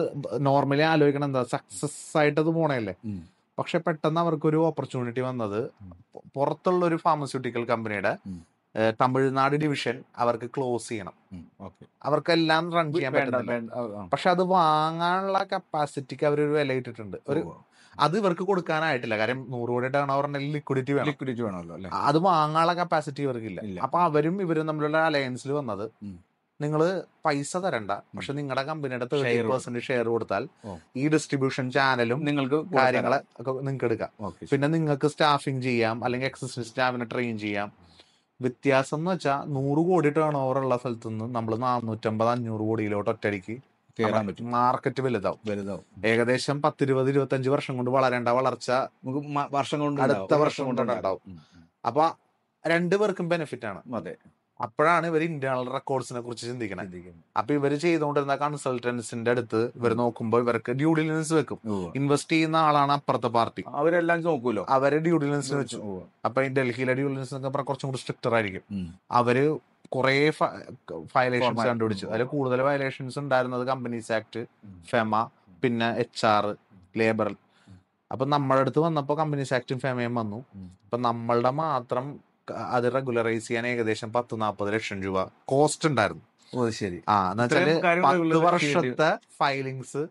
നോർമലി ആലോചിക്കണം എന്താ സക്സസ് ആയിട്ട് അത് പോണല്ലേ പക്ഷെ പെട്ടെന്ന് അവർക്കൊരു ഓപ്പർച്യൂണിറ്റി വന്നത് പുറത്തുള്ള ഒരു ഫാർമസ്യൂട്ടിക്കൽ കമ്പനിയുടെ തമിഴ്നാട് ഡിവിഷൻ അവർക്ക് ക്ലോസ് ചെയ്യണം അവർക്കെല്ലാം റൺ ചെയ്യാൻ പറ്റുന്നില്ല പക്ഷെ അത് വാങ്ങാനുള്ള കപ്പാസിറ്റിക്ക് അവരൊരു വില ഇട്ടിട്ടുണ്ട് ഒരു അത് ഇവർക്ക് കൊടുക്കാനായിട്ടില്ല കാര്യം നൂറ് കോടി ടേൺ ഓവറിന്റെ ലിക്വിഡിറ്റി വേണം ലിക്വിഡിറ്റി വേണമല്ലോ അല്ലേ അത് വാങ്ങാനുള്ള കപ്പാസിറ്റി ഇവർക്കില്ല അപ്പൊ അവരും ഇവരും തമ്മിലുള്ള അലയൻസിൽ വന്നത് നിങ്ങൾ പൈസ തരണ്ട പക്ഷെ നിങ്ങളുടെ കമ്പനിയുടെ തേർട്ടി പെർസെന്റ് ഷെയർ കൊടുത്താൽ ഈ ഡിസ്ട്രിബ്യൂഷൻ ചാനലും നിങ്ങൾക്ക് കാര്യങ്ങളെ നിങ്ങൾക്ക് എടുക്കാം പിന്നെ നിങ്ങൾക്ക് സ്റ്റാഫിംഗ് ചെയ്യാം അല്ലെങ്കിൽ എക്സിസ്റ്റിംഗ് സ്റ്റാഫിനെ ട്രെയിൻ ചെയ്യാം വ്യത്യാസം എന്ന് വെച്ചാൽ നൂറ് കോടി ടേൺ ഓവർ ഉള്ള സ്ഥലത്ത് നിന്ന് നമ്മൾ നാനൂറ്റമ്പത് അഞ്ഞൂറ് കോടിയിലോട്ട് ഒറ്റയടിക്ക് കയറാൻ പറ്റും മാർക്കറ്റ് വലുതാവും വലുതാവും ഏകദേശം പത്തിരുപത് അഞ്ച് വർഷം കൊണ്ട് വളരേണ്ട വളർച്ച വർഷം കൊണ്ട് അടുത്ത വർഷം കൊണ്ട് ഉണ്ടാവും അപ്പൊ രണ്ടു പേർക്കും ബെനിഫിറ്റ് ആണ് അതെ അപ്പോഴാണ് ഇവർ ഇന്റേണൽ റെക്കോർഡ്സിനെ കുറിച്ച് ചിന്തിക്കണം അപ്പൊ ഇവർ ചെയ്തുകൊണ്ടിരുന്ന കൺസൾട്ടൻസിന്റെ അടുത്ത് ഇവർ നോക്കുമ്പോൾ ഇവർക്ക് ഡ്യൂ വെക്കും ഇൻവെസ്റ്റ് ചെയ്യുന്ന ആളാണ് അപ്പുറത്തെ പാർട്ടി അവരെല്ലാം നോക്കുമല്ലോ അവര് ഡ്യൂ വെച്ചു അപ്പൊ ഡൽഹിയിലെ ഡ്യൂ കുറച്ചും കൂടി സ്ട്രിക്റ്റർ ആയിരിക്കും അവര് കുറേ വയലേഷൻസ് കണ്ടുപിടിച്ചു അതിൽ കൂടുതൽ വയലേഷൻസ് ഉണ്ടായിരുന്നത് കമ്പനീസ് ആക്ട് ഫെമ പിന്നെ എച്ച് ആർ ലേബർ അപ്പൊ നമ്മുടെ അടുത്ത് വന്നപ്പോൾ കമ്പനീസ് ആക്ടും ഫെമയും e വന്നു അപ്പൊ നമ്മളുടെ മാത്രം അത് റെഗുലറൈസ് ചെയ്യാൻ ഏകദേശം പത്ത് നാൽപ്പത് ലക്ഷം രൂപ കോസ്റ്റ് ഉണ്ടായിരുന്നു ശരി ആ പത്ത് വർഷത്തെ ഫയലിങ്സ്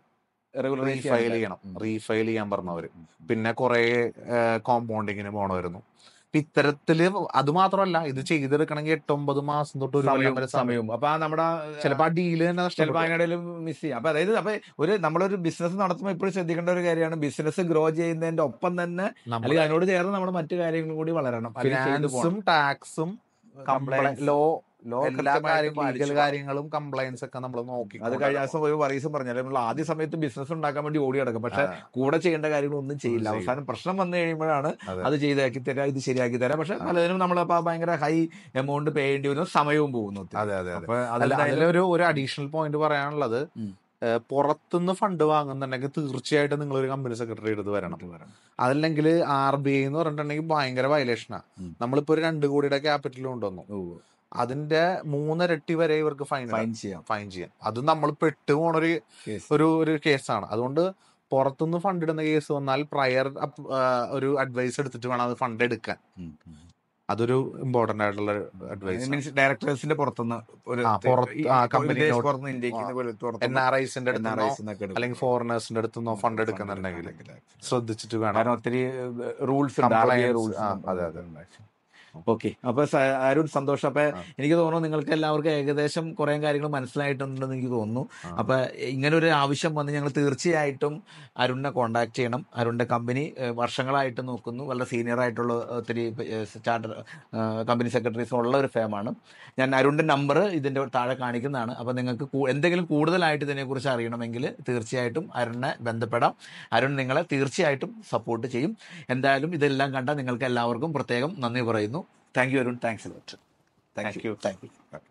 റീഫൈൽ ചെയ്യണം റീഫൈൽ ചെയ്യാൻ പറഞ്ഞവര് പിന്നെ കൊറേ കോമ്പൗണ്ടിങ്ങിന് പോണവരുന്നു ഇത്തരത്തില് അതുമാത്രമല്ല ഇത് ചെയ്തെടുക്കണമെങ്കിൽ എട്ടൊമ്പത് മാസം തൊട്ട് ഒരു സമയവും അപ്പൊ നമ്മുടെ ചിലപ്പോ ആ ഡീല് തന്നെ ചിലപ്പോ അതിനിടയിൽ മിസ് ചെയ്യാം അപ്പൊ അതായത് അപ്പൊ ഒരു നമ്മളൊരു ബിസിനസ് നടത്തുമ്പോൾ ഇപ്പോഴും ശ്രദ്ധിക്കേണ്ട ഒരു കാര്യമാണ് ബിസിനസ് ഗ്രോ ചെയ്യുന്നതിന്റെ ഒപ്പം തന്നെ അതിനോട് ചേർന്ന് നമ്മുടെ മറ്റു കാര്യങ്ങളും കൂടി വളരണം ഫിനാൻസും ടാക്സും ലോ എല്ലാ കാര്യങ്ങളും കാര്യങ്ങളും കംപ്ലൈൻസ് ഒക്കെ നമ്മൾ നോക്കി അത് കഴിഞ്ഞ ദിവസം ഒരു പറീസും പറഞ്ഞാൽ നമ്മൾ ആദ്യ സമയത്ത് ബിസിനസ് ഉണ്ടാക്കാൻ വേണ്ടി ഓടി നടക്കും പക്ഷെ കൂടെ ചെയ്യേണ്ട കാര്യങ്ങളൊന്നും ചെയ്യില്ല അവസാനം പ്രശ്നം വന്നു കഴിയുമ്പോഴാണ് അത് ചെയ്താക്കി തരാം ഇത് ശരിയാക്കി തരാം പക്ഷെ പലതിനും നമ്മൾ അപ്പോൾ ഭയങ്കര ഹൈ എമൗണ്ട് പേ ചെയ്യേണ്ടി വരുന്ന സമയവും പോകുന്നു അതെ അതെ അപ്പൊ അതിലൊരു ഒരു അഡീഷണൽ പോയിന്റ് പറയാനുള്ളത് പുറത്തുനിന്ന് ഫണ്ട് വാങ്ങുന്നുണ്ടെങ്കിൽ തീർച്ചയായിട്ടും നിങ്ങൾ ഒരു കമ്പനി സെക്രട്ടറി എടുത്ത് വരണം അതല്ലെങ്കിൽ ആർ ബി ഐ എന്ന് പറഞ്ഞിട്ടുണ്ടെങ്കിൽ ഭയങ്കര വയലേഷനാണ് നമ്മളിപ്പോ ഒരു രണ്ട് കോടിയുടെ ക്യാപിറ്റൽ കൊണ്ടുവന്നു അതിന്റെ മൂന്നരട്ടി വരെ ഇവർക്ക് ഫൈൻ ഫൈൻ ചെയ്യാം ഫൈൻ ചെയ്യാം അത് നമ്മൾ പെട്ടു പോണൊരു ഒരു ഒരു കേസാണ് അതുകൊണ്ട് പുറത്തുനിന്ന് ഫണ്ട് ഇടുന്ന കേസ് വന്നാൽ പ്രയർ ഒരു അഡ്വൈസ് എടുത്തിട്ട് വേണം അത് ഫണ്ട് എടുക്കാൻ അതൊരു ഇമ്പോർട്ടന്റ് ആയിട്ടുള്ള അഡ്വൈസ് മീൻസ് ഡയറക്ടേഴ്സിന്റെ പുറത്തുനിന്ന് എൻ ആർ ഐസിന്റെ അല്ലെങ്കിൽ ഫോറിനേഴ്സിന്റെ അടുത്തുനിന്നോ ഫണ്ട് എടുക്കുന്നുണ്ടെങ്കിൽ ശ്രദ്ധിച്ചിട്ട് വേണം ഒത്തിരി റൂൾസ് റൂൾസ് അതെ അതെ ഓക്കെ അപ്പൊ അരുൺ സന്തോഷം അപ്പൊ എനിക്ക് തോന്നുന്നു നിങ്ങൾക്ക് എല്ലാവർക്കും ഏകദേശം കുറെ കാര്യങ്ങൾ മനസ്സിലായിട്ടുണ്ടെന്ന് എനിക്ക് തോന്നുന്നു അപ്പൊ ഇങ്ങനെ ഒരു ആവശ്യം വന്ന് ഞങ്ങൾ തീർച്ചയായിട്ടും അരുണിനെ കോൺടാക്ട് ചെയ്യണം അരുണിന്റെ കമ്പനി വർഷങ്ങളായിട്ട് നോക്കുന്നു വളരെ സീനിയർ ആയിട്ടുള്ള ഒത്തിരി ചാർട്ടർ കമ്പനി സെക്രട്ടറീസ് ഉള്ള ഒരു ഫേമാണ് ഞാൻ അരുണിന്റെ നമ്പർ ഇതിന്റെ താഴെ കാണിക്കുന്നതാണ് അപ്പൊ നിങ്ങൾക്ക് എന്തെങ്കിലും കൂടുതലായിട്ട് ഇതിനെക്കുറിച്ച് അറിയണമെങ്കിൽ തീർച്ചയായിട്ടും അരുണിനെ ബന്ധപ്പെടാം അരുൺ നിങ്ങളെ തീർച്ചയായിട്ടും സപ്പോർട്ട് ചെയ്യും എന്തായാലും ഇതെല്ലാം കണ്ട നിങ്ങൾക്ക് എല്ലാവർക്കും പ്രത്യേകം നന്ദി പറയുന്നു Thank you, Arun. Thanks a lot. Thank, you. Thank you.